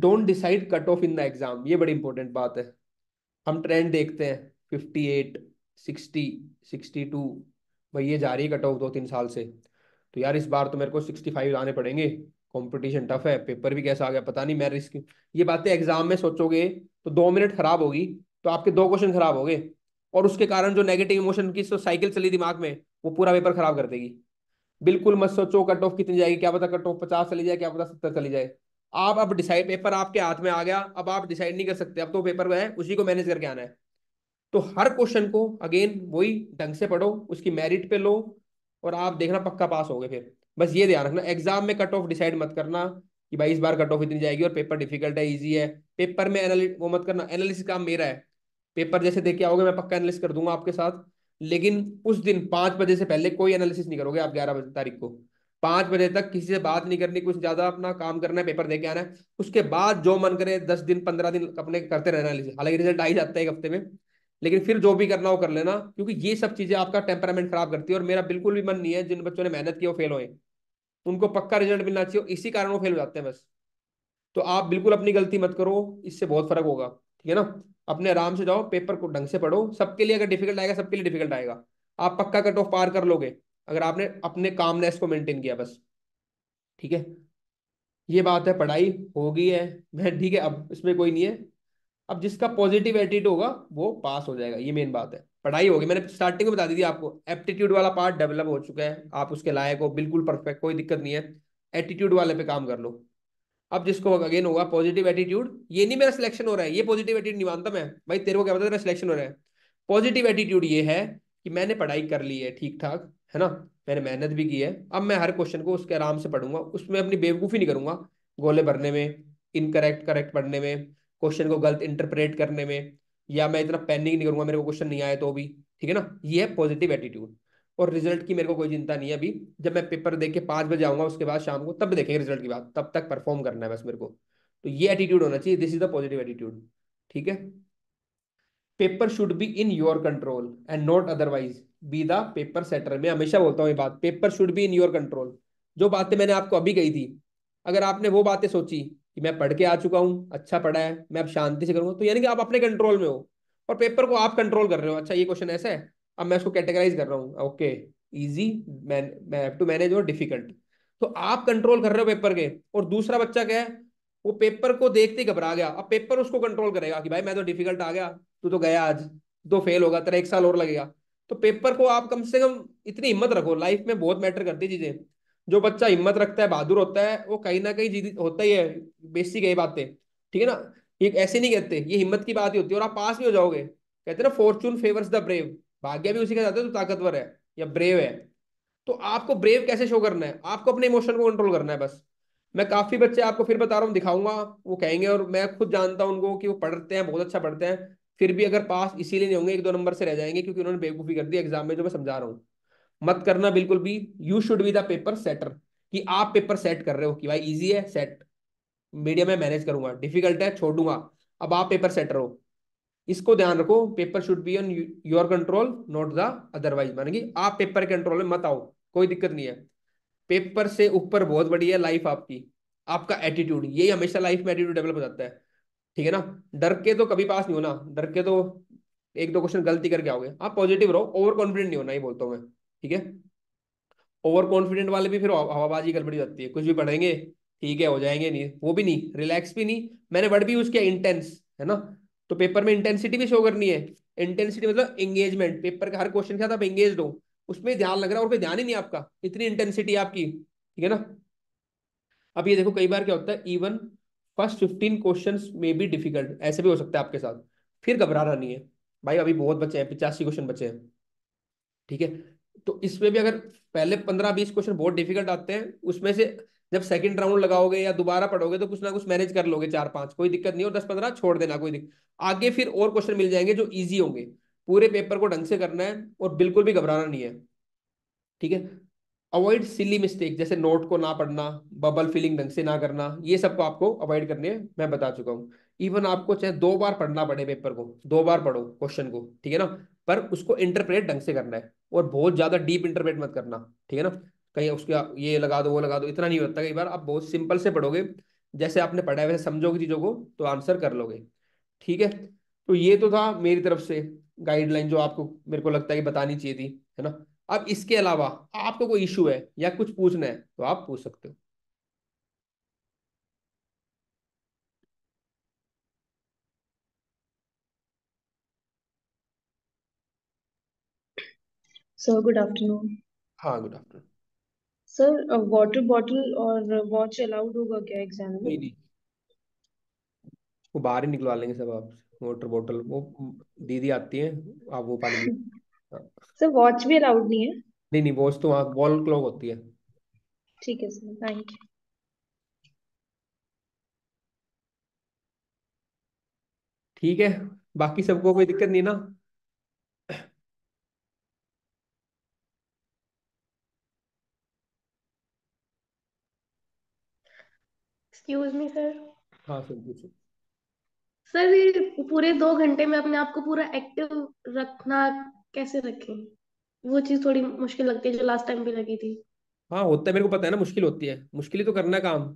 don't decide cut off in the exam ये बड़ी इंपॉर्टेंट बात है हम ट्रेंड देखते हैं fifty eight sixty sixty two भाई ये जा रही है कट ऑफ दो तीन साल से तो यार इस बार तो मेरे को सिक्सटी फाइव लाने पड़ेंगे कंपटीशन टफ है पेपर भी कैसा आ गया पता नहीं मैं रिस्क ये बातें एग्जाम में सोचोगे तो दो मिनट खराब होगी तो आपके दो क्वेश्चन खराब हो गए और उसके कारण जो नेगेटिव इमोशन की साइकिल चली दिमाग में वो पूरा पेपर खराब कर देगी बिल्कुल मत सोचो कट ऑफ कितनी जाएगी क्या पता कट ऑफ पचास चली जाए क्या पता सत्तर चली जाए आप अब डिसाइड पेपर आपके हाथ में आ गया अब आप डिसाइड नहीं कर सकते अब तो पेपर है उसी को मैनेज करके आना है तो हर क्वेश्चन को अगेन वही ढंग से पढ़ो उसकी मेरिट पे लो और आप देखना पक्का पास हो गए फिर बस ये ध्यान रखना एग्जाम में कट ऑफ डिसाइड मत करना कि भाई इस बार कट ऑफ इतनी जाएगी और पेपर डिफिकल्ट है इजी है पेपर में एनालि वो मत करना एनालिसिस काम मेरा है पेपर जैसे देख के आओगे मैं पक्का एनालिस कर दूंगा आपके साथ लेकिन उस दिन पांच बजे से पहले कोई एनालिसिस नहीं करोगे आप ग्यारह तारीख को पांच बजे तक किसी से बात नहीं करनी कुछ ज़्यादा अपना काम करना है पेपर देके आना है उसके बाद जो मन करे दस दिन पंद्रह दिन अपने करते रहना हालांकि रिजल्ट आ ही जाता है एक हफ्ते में लेकिन फिर जो भी करना हो कर लेना क्योंकि ये सब चीजें आपका टेम्परामेंट खराब करती है और मेरा बिल्कुल भी मन नहीं है जिन बच्चों ने मेहनत की वो फेल हुए उनको पक्का रिजल्ट मिलना चाहिए इसी कारण वो फेल हो जाते हैं बस तो आप बिल्कुल अपनी गलती मत करो इससे बहुत फर्क होगा ठीक है ना अपने आराम से जाओ पेपर को ढंग से पढ़ो सबके लिए अगर डिफिकल्ट आएगा सबके लिए डिफिकल्ट आएगा आप पक्का कट ऑफ पार कर लोगे अगर आपने अपने कामनेस को मेंटेन किया बस ठीक है ये बात है पढ़ाई हो गई है ठीक है अब इसमें कोई नहीं है अब जिसका पॉजिटिव एटीट्यूड होगा वो पास हो जाएगा ये मेन बात है पढ़ाई होगी मैंने स्टार्टिंग में बता दी थी आपको एप्टीट्यूड वाला पार्ट डेवलप हो चुका है आप उसके लायक हो बिल्कुल परफेक्ट कोई दिक्कत नहीं है एटीट्यूड वाले पे काम कर लो अब जिसको अगेन होगा पॉजिटिव एटीट्यूड ये नहीं मेरा सिलेक्शन हो रहा है ये पॉजिटिव एटीट्यूड नहीं मानता मैं भाई तेरे को क्या पता सिलेक्शन हो रहा है पॉजिटिव एटीट्यूड ये है कि मैंने पढ़ाई कर ली है ठीक ठाक है ना मैंने मेहनत भी की है अब मैं हर क्वेश्चन को उसके आराम से पढ़ूंगा उसमें अपनी बेवकूफ़ी नहीं करूंगा गोले भरने में इनकरेक्ट करेक्ट पढ़ने में क्वेश्चन को गलत इंटरप्रेट करने में या मैं इतना पैनिक नहीं करूंगा मेरे को क्वेश्चन नहीं आया तो भी ठीक है ना ये है पॉजिटिव एटीट्यूड और रिजल्ट की मेरे को कोई चिंता नहीं है अभी जब मैं पेपर देख के पांच बजे आऊंगा उसके बाद शाम को तब देखेंगे रिजल्ट की बात तब तक परफॉर्म करना है बस मेरे को तो ये एटीट्यूड होना चाहिए this is the positive attitude ठीक है paper should be in your control and not otherwise be the paper setter मैं हमेशा बोलता हूँ ये बात paper should be in your control जो बातें मैंने आपको अभी कही थी अगर आपने वो बातें सोची कि मैं पढ़ के आ चुका हूँ अच्छा पढ़ा है मैं अब शांति से करूँगा तो यानी कि आप अपने कंट्रोल में हो और पेपर को आप कंट्रोल कर रहे हो अच्छा ये क्वेश्चन ऐसा है अब मैं उसको कैटेगराइज कर रहा हूँ okay easy man to manage और डिफिकल्ट तो आप कंट्रोल कर रहे हो पेपर के और दूसरा बच्चा क्या है वो पेपर को देखते घबरा गया अब पेपर उसको कंट्रोल करेगा कि भाई मैं तो डिफिकल्ट आ गया तू तो गया आज तो फेल होगा तेरा एक साल और लगेगा तो पेपर को आप कम से कम इतनी हिम्मत रखो लाइफ में बहुत मैटर करती चीजें जो बच्चा हिम्मत रखता है बहादुर होता है वो कहीं ना कहीं जीत होता ही है बेसिक यही बातें ठीक है ना ये ऐसे नहीं कहते ये हिम्मत की बात ही होती है और आप पास भी हो जाओगे कहते ना फॉर्चून फेवर्स द ब्रेव भाग्य भी उसी का साथ जो ताकतवर है या ब्रेव है तो आपको ब्रेव कैसे शो करना है आपको अपने इमोशन को कंट्रोल करना है बस मैं काफी बच्चे आपको फिर बता रहा हूँ दिखाऊंगा वो कहेंगे और मैं खुद जानता हूँ उनको कि वो पढ़ते हैं बहुत अच्छा पढ़ते हैं फिर भी अगर पास इसीलिए नहीं होंगे एक दो नंबर से रह जाएंगे क्योंकि उन्होंने बेवकूफ़ी कर दी एग्जाम में जो मैं समझा रहा हूँ मत करना बिल्कुल भी you should be the paper setter कि आप पेपर सेट कर रहे हो कि भाई इजी है सेट मीडियम में मैनेज करूंगा डिफिकल्ट है छोड़ूंगा अब आप पेपर सेटर हो इसको ध्यान रखो paper should be on your control not the otherwise मानेंगे आप पेपर कंट्रोल में मत आओ कोई दिक्कत नहीं है पेपर से ऊपर बहुत बड़ी है लाइफ आपकी आपका एटीट्यूड यही हमेशा लाइफ में एटीट्यूड डेवलप हो जाता है ठीक है ना डर के तो कभी पास नहीं होना डर के तो एक दो क्वेश्चन गलती करके आओगे आप पॉजिटिव रहो ओवर कॉन्फिडेंट नहीं होना ही बोलता हूँ मैं ठीक है ओवर कॉन्फिडेंट वाले भी फिर हवाबाजी गड़बड़ी होती है कुछ भी पढ़ेंगे ठीक है हो जाएंगे नहीं वो भी नहीं रिलैक्स भी नहीं मैंने वर्ड भी यूज किया इंटेंस है ना तो पेपर में इंटेंसिटी भी शो करनी है इंटेंसिटी मतलब एंगेजमेंट पेपर का हर क्वेश्चन के साथ आप एंगेज हो उसमें ध्यान लग रहा है और कोई ध्यान ही नहीं आपका इतनी इंटेंसिटी आपकी ठीक है ना अब ये देखो कई बार क्या होता है इवन फर्स्ट फिफ्टीन क्वेश्चन में भी डिफिकल्ट ऐसे भी हो सकता है आपके साथ फिर घबराना नहीं है भाई अभी बहुत बचे हैं पिचासी क्वेश्चन बचे हैं ठीक है तो इसमें भी अगर पहले पंद्रह बीस क्वेश्चन बहुत डिफिकल्ट आते हैं उसमें से जब सेकंड राउंड लगाओगे या दोबारा पढ़ोगे तो कुछ ना कुछ मैनेज कर लोगे चार पांच कोई दिक्कत नहीं और दस पंद्रह छोड़ देना कोई दिक्कत आगे फिर और क्वेश्चन मिल जाएंगे जो ईजी होंगे पूरे पेपर को ढंग से करना है और बिल्कुल भी घबराना नहीं है ठीक है अवॉइड सिली मिस्टेक जैसे नोट को ना पढ़ना बबल फिलिंग ढंग से ना करना ये सबको आपको अवॉइड करने है, मैं बता चुका हूँ इवन आपको चाहे दो बार पढ़ना पड़े पेपर को दो बार पढ़ो क्वेश्चन को ठीक है ना पर उसको इंटरप्रेट ढंग से करना है और बहुत ज़्यादा डीप इंटरप्रेट मत करना ठीक है ना कहीं उसका ये लगा दो वो लगा दो इतना नहीं होता कई बार आप बहुत सिंपल से पढ़ोगे जैसे आपने पढ़ा है वैसे समझोगे चीज़ों को तो आंसर कर लोगे ठीक है तो ये तो था मेरी तरफ से गाइडलाइन जो आपको मेरे को लगता है कि बतानी चाहिए थी है ना अब इसके अलावा आपको कोई इशू है या कुछ पूछना है तो आप पूछ सकते हो सर गुड आफ्टरनून हाँ good afternoon sir water bottle और वॉच अलाउड होगा क्या एग्जाम में नहीं नहीं वो बाहर ही निकलवा लेंगे सब आप वाटर बॉटल वो दीदी आती है आप वो पानी सर वॉच हाँ। भी अलाउड नहीं है नहीं नहीं वॉच तो वहाँ वॉल क्लॉक होती है ठीक है सर थैंक यू ठीक है बाकी सबको कोई दिक्कत नहीं ना एक्सक्यूज मी सर हाँ सर पूछो सर ये पूरे दो घंटे में अपने आप को पूरा एक्टिव रखना कैसे रखें वो चीज थोड़ी मुश्किल लगती है जो लास्ट टाइम भी लगी थी हाँ होता है मेरे को पता है ना मुश्किल होती है मुश्किल ही तो करना काम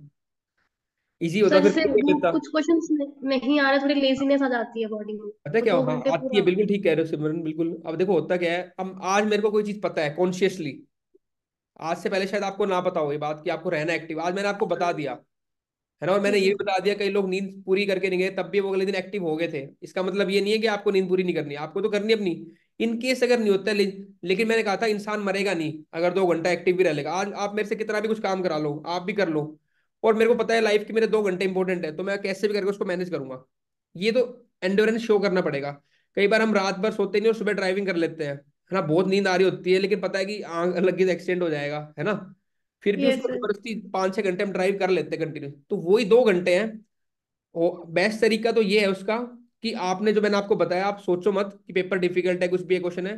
इजी होता फिर कुछ क्वेश्चंस नहीं आ रहे थोड़ी लेजीनेस आ जाती है बॉडी में पता है क्या हाँ आती है बिल्कुल ठीक कह रहे हो सिमरन बिल्कुल अब देखो होता क्या है अब आज मेरे को कोई चीज पता है कॉन्शियसली आज से पहले शायद आपको ना पता हो ये बात कि आपको रहना एक्टिव आज मैंने आपको बता दिया है ना और मैंने ये हम्म। बता दिया कई लोग नींद पूरी करके नहीं गए तब भी वो अगले दिन एक्टिव हो गए थे इसका मतलब ये नहीं है कि आपको नींद पूरी नहीं करनी आपको तो करनी अपनी इन केस अगर नहीं होता ले, लेकिन मैंने कहा था इंसान मरेगा नहीं अगर दो घंटा एक्टिव भी रह लेगा आज आप मेरे से कितना भी कुछ काम करा लो आप भी कर लो और मेरे को पता है लाइफ के मेरे दो घंटे इंपॉर्टेंट है तो मैं कैसे भी करके उसको मैनेज करूंगा ये तो एंडोरेंस शो करना पड़ेगा कई बार हम रात भर सोते नहीं और सुबह ड्राइविंग कर लेते हैं है ना बहुत नींद आ रही होती है लेकिन पता है कि आग लग गई एक्सीडेंट हो जाएगा है ना फिर भी उसको जबरदस्ती पांच छह घंटे हम ड्राइव कर लेते हैं कंटिन्यू तो वही दो घंटे हैं बेस्ट तरीका तो ये है उसका कि आपने जो मैंने आपको बताया आप सोचो मत कि पेपर डिफिकल्ट है कुछ भी क्वेश्चन है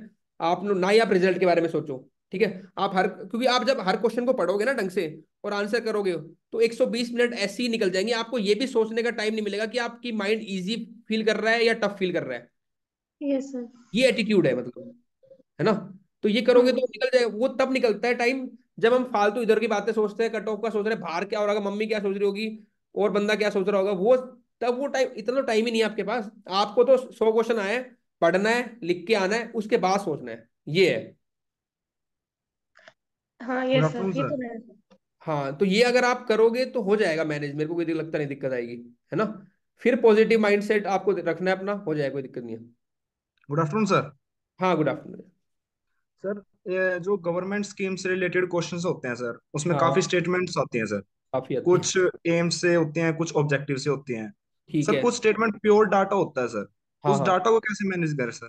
आप ना ही आप रिजल्ट के बारे में सोचो ठीक है आप हर क्योंकि आप जब हर क्वेश्चन को पढ़ोगे ना ढंग से और आंसर करोगे तो 120 मिनट ऐसे ही निकल जाएंगे आपको ये भी सोचने का टाइम नहीं मिलेगा कि आपकी माइंड इजी फील कर रहा है या टफ फील कर रहा है यस सर ये एटीट्यूड है मतलब है ना तो ये करोगे हाँ। तो निकल जाएगा वो तब निकलता है टाइम जब हम फालतू इधर की बातें सोचते हैं कट ऑफ का सोच रहे हैं बाहर क्या हो रहा होगा मम्मी क्या सोच रही होगी और बंदा क्या सोच रहा होगा वो तब वो टाइम इतना तो टाइम ही नहीं है आपके पास आपको तो सौ क्वेश्चन आए पढ़ना है लिख के आना है उसके बाद सोचना है ये है हाँ तो है हाँ तो ये अगर आप करोगे तो हो जाएगा मैनेज मेरे को कोई लगता नहीं दिक्कत आएगी है ना फिर पॉजिटिव माइंडसेट आपको रखना है अपना हो जाएगा कोई दिक्कत नहीं है गुड आफ्टरनून सर हाँ गुड आफ्टरनून सर जो गवर्नमेंट स्कीम से रिलेटेड क्वेश्चंस होते हैं सर उसमें हाँ। काफी स्टेटमेंट्स आते हैं सर काफी आते कुछ एम से होते हैं कुछ ऑब्जेक्टिव से होते हैं सर है। कुछ स्टेटमेंट प्योर डाटा होता है सर हाँ, उस डाटा हाँ। को कैसे मैनेज करें सर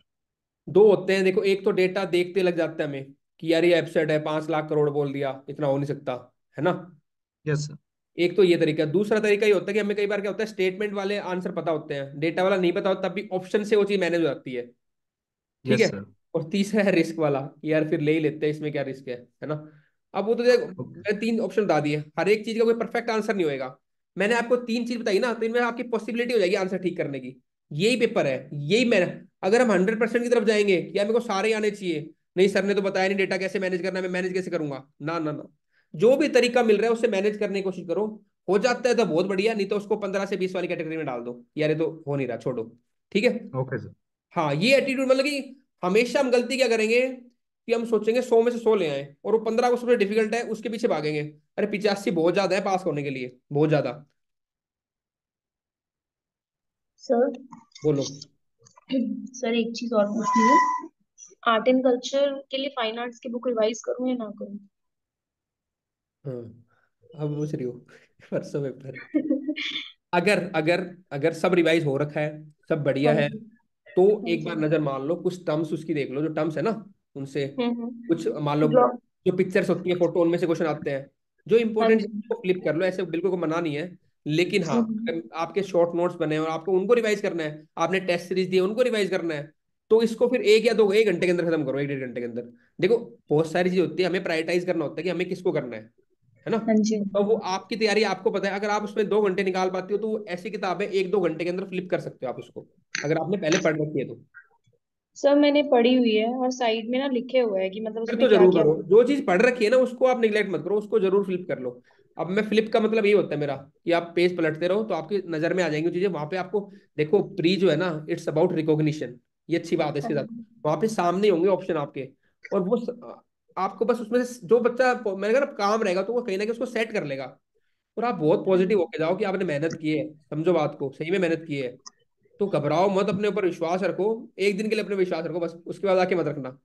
दो होते हैं देखो एक तो डेटा देखते लग जाते हैं हमें कि यार ये एपसेट है पांच लाख करोड़ बोल दिया इतना हो नहीं सकता है ना यस सर एक तो ये तरीका दूसरा तरीका ये होता है कि हमें कई बार क्या होता है स्टेटमेंट वाले आंसर पता होते हैं डेटा वाला नहीं पता होता तब भी ऑप्शन से वो चीज मैनेज हो जाती है ठीक yes, है और तीसरा है रिस्क वाला यार फिर ले ही लेते हैं इसमें क्या रिस्क है है ना अब वो तो मैंने तीन ऑप्शन बता दिए हर एक चीज का कोई परफेक्ट आंसर नहीं होएगा मैंने आपको तीन चीज बताई ना तो इनमें आपकी पॉसिबिलिटी हो जाएगी आंसर ठीक करने की यही पेपर है यही मैं अगर हम हंड्रेड परसेंट की तरफ जाएंगे या मेरे को सारे आने चाहिए नहीं सर ने तो बताया नहीं डेटा कैसे मैनेज करना है मैं मैनेज कैसे करूंगा ना ना ना जो भी तरीका मिल रहा है उससे मैनेज करने की कोशिश करो हो जाता है तो बहुत बढ़िया नहीं तो उसको पंद्रह से बीस वाली कैटेगरी में डाल दो यार ये तो हो नहीं रहा छोड़ो ठीक है ओके सर हाँ ये एटीट्यूड मतलब की हमेशा हम गलती क्या करेंगे कि हम सोचेंगे सौ में से सौ ले आए और वो पंद्रह को सबसे डिफिकल्ट है उसके पीछे भागेंगे अरे पिचासी बहुत ज्यादा है पास होने के लिए बहुत ज्यादा सर बोलो सर एक चीज और पूछनी है आर्ट एंड कल्चर के लिए फाइन आर्ट्स की बुक रिवाइज करूं या ना करूं हम्म हाँ, अब पूछ रही हो परसों पेपर अगर अगर अगर सब रिवाइज हो रखा है सब बढ़िया हाँ। है तो हम्म, हम्म, एक बार नजर मान लो कुछ टर्म्स उसकी देख लो जो टर्म्स है ना उनसे हम्म, कुछ मान लो जो पिक्चर्स होती है फोटो उनमें से क्वेश्चन आते हैं जो इम्पोर्टेंट हाँ को कर लो ऐसे बिल्कुल को मना नहीं है लेकिन हाँ आपके शॉर्ट नोट्स बने हैं और आपको उनको रिवाइज करना है आपने टेस्ट सीरीज दिए उनको रिवाइज करना है तो इसको फिर एक या दो एक घंटे के अंदर खत्म करो एक डेढ़ घंटे के अंदर देखो बहुत सारी चीज होती है हमें प्रायोरिटाइज करना होता है कि हमें किसको करना है है ना तो वो आपकी तैयारी आपको पता है अगर आप उसमें दो घंटे निकाल पाती हो तो ऐसी किताब है एक दो घंटे के अंदर फ्लिप कर सकते हो आप उसको अगर आपने पहले पढ़ रखी है तो सर मैंने पढ़ी हुई है और साइड में ना लिखे हुए हैं कि मतलब उसमें तो जरूर क्या करो जो चीज पढ़ रखी है ना उसको आप निगलेक्ट मत करो उसको जरूर फ्लिप कर लो अब मैं फ्लिप का मतलब ये होता है मेरा कि आप पेज पलटते रहो तो आपकी नजर में आ जाएंगी चीजें वहां पे आपको देखो प्री जो है ना इट्स अबाउट रिकॉग्निशन ये अच्छी बात है इसके हाँ साथ वहां पे सामने होंगे ऑप्शन आपके और वो आपको बस उसमें से जो बच्चा मैंने कहा काम रहेगा तो वो कहीं ना कहीं उसको सेट कर लेगा और आप बहुत पॉजिटिव होके जाओ कि आपने मेहनत की है समझो बात को सही में मेहनत की है तो घबराओ मत अपने ऊपर विश्वास रखो एक दिन के लिए अपने विश्वास रखो बस उसके बाद आके मत रखना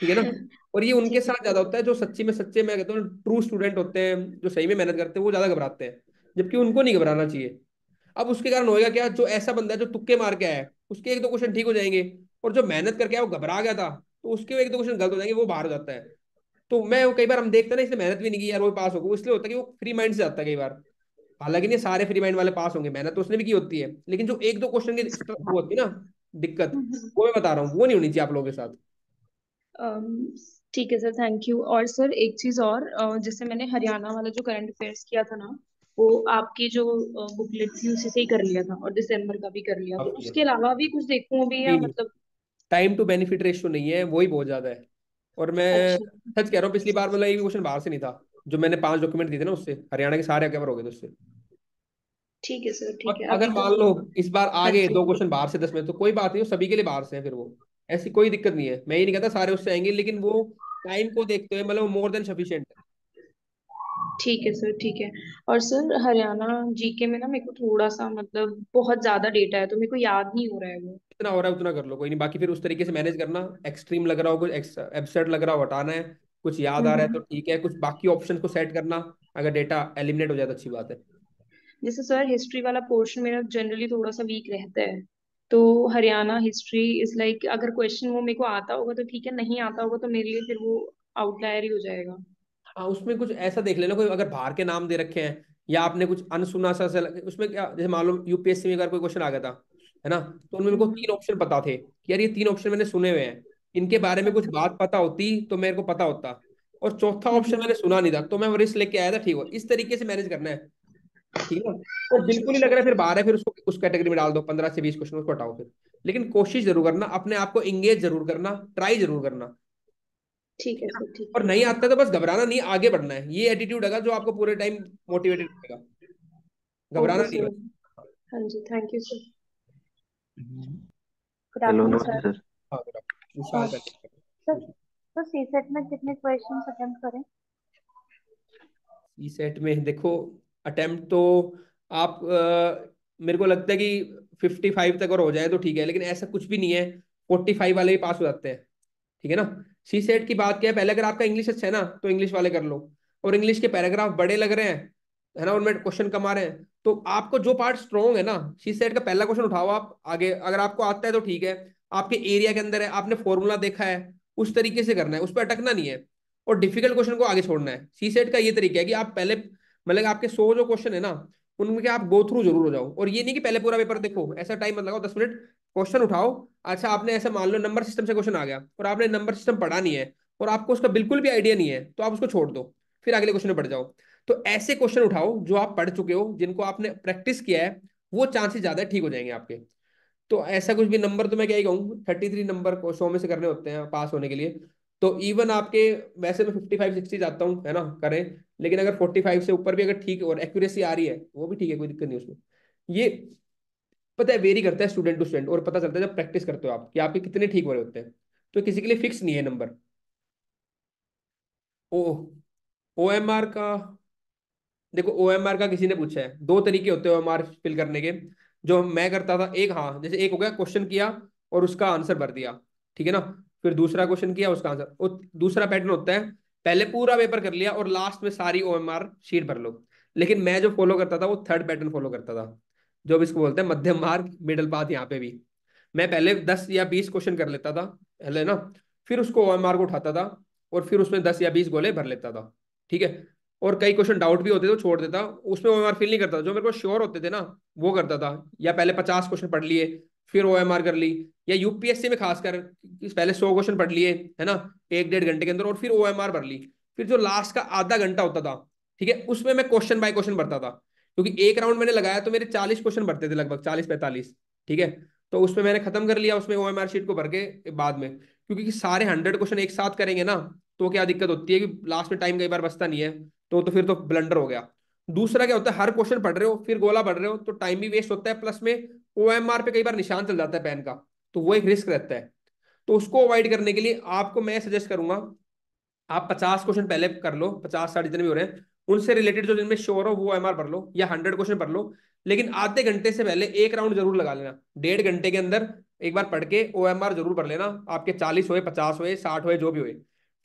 ठीक है ना और ये उनके साथ ज्यादा होता है जो सच्ची में सच्चे में कहता हूँ ट्रू स्टूडेंट होते हैं जो सही में मेहनत करते हैं वो ज्यादा घबराते हैं जबकि उनको नहीं घबराना चाहिए अब उसके कारण होएगा क्या जो ऐसा बंदा है जो तुक्के मार के आया है उसके एक दो क्वेश्चन ठीक हो जाएंगे और जो मेहनत करके आया वो घबरा गया था तो उसके एक दो क्वेश्चन गलत हो जाएंगे वो बाहर हो जाता है तो मैं कई बार हम देखते ना इसने मेहनत भी नहीं की यार वो पास होगा इसलिए होता है कि वो फ्री माइंड से जाता है कई बार हालांकि नहीं सारे फ्री माइंड वाले पास होंगे मेहनत तो उसने भी की होती है लेकिन जो एक दो क्वेश्चन की वो होती है ना दिक्कत हम्म, हम्म। वो मैं बता रहा हूँ वो नहीं होनी चाहिए आप लोगों के साथ ठीक है सर थैंक यू और सर एक चीज और जैसे मैंने हरियाणा वाला जो करंट अफेयर्स किया था ना वो आपकी जो बुकलेट थी उसी से ही कर लिया था और दिसंबर का भी कर लिया तो उसके अलावा भी कुछ देखूं अभी या मतलब टाइम टू बेनिफिट रेशियो नहीं है वही बहुत ज्यादा है और मैं अच्छा। सच कह रहा हूँ पिछली बार मतलब ये क्वेश्चन बाहर से नहीं था जो मैंने पांच डॉक्यूमेंट दिए थे ना उससे हरियाणा के सारे कवर हो गए थे उससे ठीक है सर ठीक है अगर मान लो इस बार आ गए दो क्वेश्चन बाहर से दस में तो कोई बात नहीं सभी के लिए बाहर से है फिर वो ऐसी कोई दिक्कत नहीं है मैं ये नहीं कहता सारे उससे आएंगे लेकिन वो टाइम को देखते हुए मतलब मोर देन सफिशियंट है ठीक है सर ठीक है और सर हरियाणा जीके में ना मेरे को थोड़ा सा मतलब बहुत ज्यादा डेटा है तो मेरे को याद नहीं हो रहा है वो जितना हो रहा है उतना कर लो कोई नहीं बाकी फिर उस तरीके से मैनेज करना एक्सट्रीम लग रहा हो कुछ एब्सर्ड लग रहा हो हटाना है कुछ याद आ रहा है तो ठीक है कुछ बाकी ऑप्शन को सेट करना अगर डेटा एलिमिनेट हो जाए तो अच्छी बात है जैसे सर हिस्ट्री वाला पोर्शन मेरा जनरली थोड़ा सा वीक रहता है तो हरियाणा हिस्ट्री इज लाइक अगर क्वेश्चन वो मेरे को आता होगा तो ठीक है नहीं आता होगा तो मेरे लिए फिर वो आउटलायर ही हो जाएगा हाँ, उसमें कुछ ऐसा देख लेना कोई अगर बाहर के नाम दे रखे हैं या आपने कुछ अनसुना सा से उसमें क्या जैसे मान लो यूपीएससी में अगर कोई क्वेश्चन आ गया था है ना तो उनमें मेरे को तीन ऑप्शन पता थे कि यार ये तीन ऑप्शन मैंने सुने हुए हैं इनके बारे में कुछ बात पता होती तो मेरे को पता होता और चौथा ऑप्शन मैंने सुना नहीं था तो मैं रिस्क लेके आया था ठीक हो इस तरीके से मैनेज करना है ठीक है तो बिल्कुल ही लग रहा है फिर है फिर उसको उस कैटेगरी में डाल दो पंद्रह से बीस क्वेश्चन उसको हटाओ फिर लेकिन कोशिश जरूर करना अपने आप को इंगेज जरूर करना ट्राई जरूर करना ठीक है ठीक और नहीं आता तो बस घबराना नहीं आगे बढ़ना है ये एटीट्यूड होगा जो आपको पूरे टाइम मोटिवेटेड रहेगा घबराना नहीं हां जी थैंक यू सर हेलो हाँ, afternoon sir sir C set में कितने क्वेश्चंस अटेम्प्ट करें सी सेट में देखो अटेम्प्ट तो आप आ, मेरे को लगता है कि फिफ्टी फाइव तक और हो जाए तो ठीक है लेकिन ऐसा कुछ भी नहीं है फोर्टी फाइव वाले भी पास हो जाते हैं ठीक है ना सी सेट की बात क्या है पहले अगर आपका इंग्लिश अच्छा है ना तो इंग्लिश वाले कर लो और इंग्लिश के पैराग्राफ बड़े लग रहे हैं है ना उनमें क्वेश्चन कम आ रहे हैं तो आपको जो पार्ट स्ट्रॉन्ग है ना सी सेट का पहला क्वेश्चन उठाओ आप आगे अगर आपको आता है तो ठीक है आपके एरिया के अंदर है आपने फॉर्मूला देखा है उस तरीके से करना है उस पर अटकना नहीं है और डिफिकल्ट क्वेश्चन को आगे छोड़ना है सी सेट का ये तरीका है कि आप पहले मतलब आपके सौ जो क्वेश्चन है ना उनमें आप गो थ्रू जरूर हो जाओ और ये नहीं कि पहले पूरा पेपर देखो ऐसा टाइम मत लगाओ दस मिनट क्वेश्चन उठाओ अच्छा आपने ऐसा मान लो नंबर सिस्टम से क्वेश्चन आ गया और आपने नंबर सिस्टम पढ़ा नहीं है और आपको उसका बिल्कुल भी आइडिया नहीं है तो आप उसको छोड़ दो फिर अगले क्वेश्चन में पढ़ जाओ तो ऐसे क्वेश्चन उठाओ जो आप पढ़ चुके हो जिनको आपने प्रैक्टिस किया है वो चांसेस ज्यादा ठीक हो जाएंगे आपके तो ऐसा कुछ भी नंबर तो मैं क्या ही कहूँ थर्टी थ्री नंबर को सौ में से करने होते हैं पास होने के लिए तो इवन आपके वैसे मैं फिफ्टी फाइव सिक्सटी जाता हूँ है ना करें लेकिन अगर फोर्टी फाइव से ऊपर भी अगर ठीक और एक्यूरेसी आ रही है वो भी ठीक है कोई दिक्कत नहीं उसमें ये पता है वेरी करता है स्टूडेंट टू स्टूडेंट और पता चलता है जब प्रैक्टिस करते हो आप कि आपके कितने ठीक हो रहे होते हैं तो किसी के लिए फिक्स नहीं है number O O M R का देखो ओ एम आर का किसी ने पूछा है दो तरीके होते हैं ओ एम आर फिल करने के जो मैं करता था एक हाँ जैसे एक हो गया क्वेश्चन किया और उसका आंसर भर दिया ठीक है ना फिर दूसरा क्वेश्चन किया उसका आंसर और दूसरा पैटर्न होता है पहले पूरा पेपर कर लिया और लास्ट में सारी ओ शीट भर लो लेकिन मैं जो फॉलो करता था वो थर्ड पैटर्न फॉलो करता था जो अब इसको बोलते हैं मध्यम मार्ग मिडल पाथ यहाँ पे भी मैं पहले दस या बीस क्वेश्चन कर लेता था पहले ना फिर उसको ओ मार्क उठाता था और फिर उसमें दस या बीस गोले भर लेता था ठीक है और कई क्वेश्चन डाउट भी होते थे वो तो छोड़ देता उसमें ओ फिल नहीं करता जो मेरे को श्योर होते थे ना वो करता था या पहले पचास क्वेश्चन पढ़ लिए फिर ओ कर ली या यूपीएससी में खासकर पहले सौ क्वेश्चन पढ़ लिए है ना एक डेढ़ घंटे के अंदर और फिर ओ भर ली फिर जो लास्ट का आधा घंटा होता था ठीक है उसमें मैं क्वेश्चन बाय क्वेश्चन भरता था क्योंकि एक राउंड मैंने लगाया तो मेरे चालीस क्वेश्चन बढ़ते थे लगभग चालीस पैंतालीस ठीक है तो उसमें मैंने खत्म कर लिया उसमें ओ शीट को भर के बाद में क्योंकि सारे हंड्रेड क्वेश्चन एक साथ करेंगे ना तो क्या दिक्कत होती है कि लास्ट में टाइम कई बार बचता नहीं है तो तो फिर तो ब्लंडर हो गया दूसरा क्या होता है हर क्वेश्चन पढ़ रहे हो फिर गोला पढ़ रहे हो तो टाइम भी वेस्ट होता है प्लस में ओ पे कई बार निशान चल जाता है पेन का तो वो एक रिस्क रहता है तो उसको अवॉइड करने के लिए आपको मैं सजेस्ट करूंगा आप पचास क्वेश्चन पहले कर लो पचास साठ जितने भी हो रहे हैं उनसे रिलेटेड जो जिनमें श्योर हो वो आर भर लो या हंड्रेड क्वेश्चन भर लो लेकिन आधे घंटे से पहले एक राउंड जरूर लगा लेना डेढ़ घंटे के अंदर एक बार पढ़ के ओ एम आर जरूर भर लेना आपके चालीस हुए पचास हुए साठ हुए जो भी हुए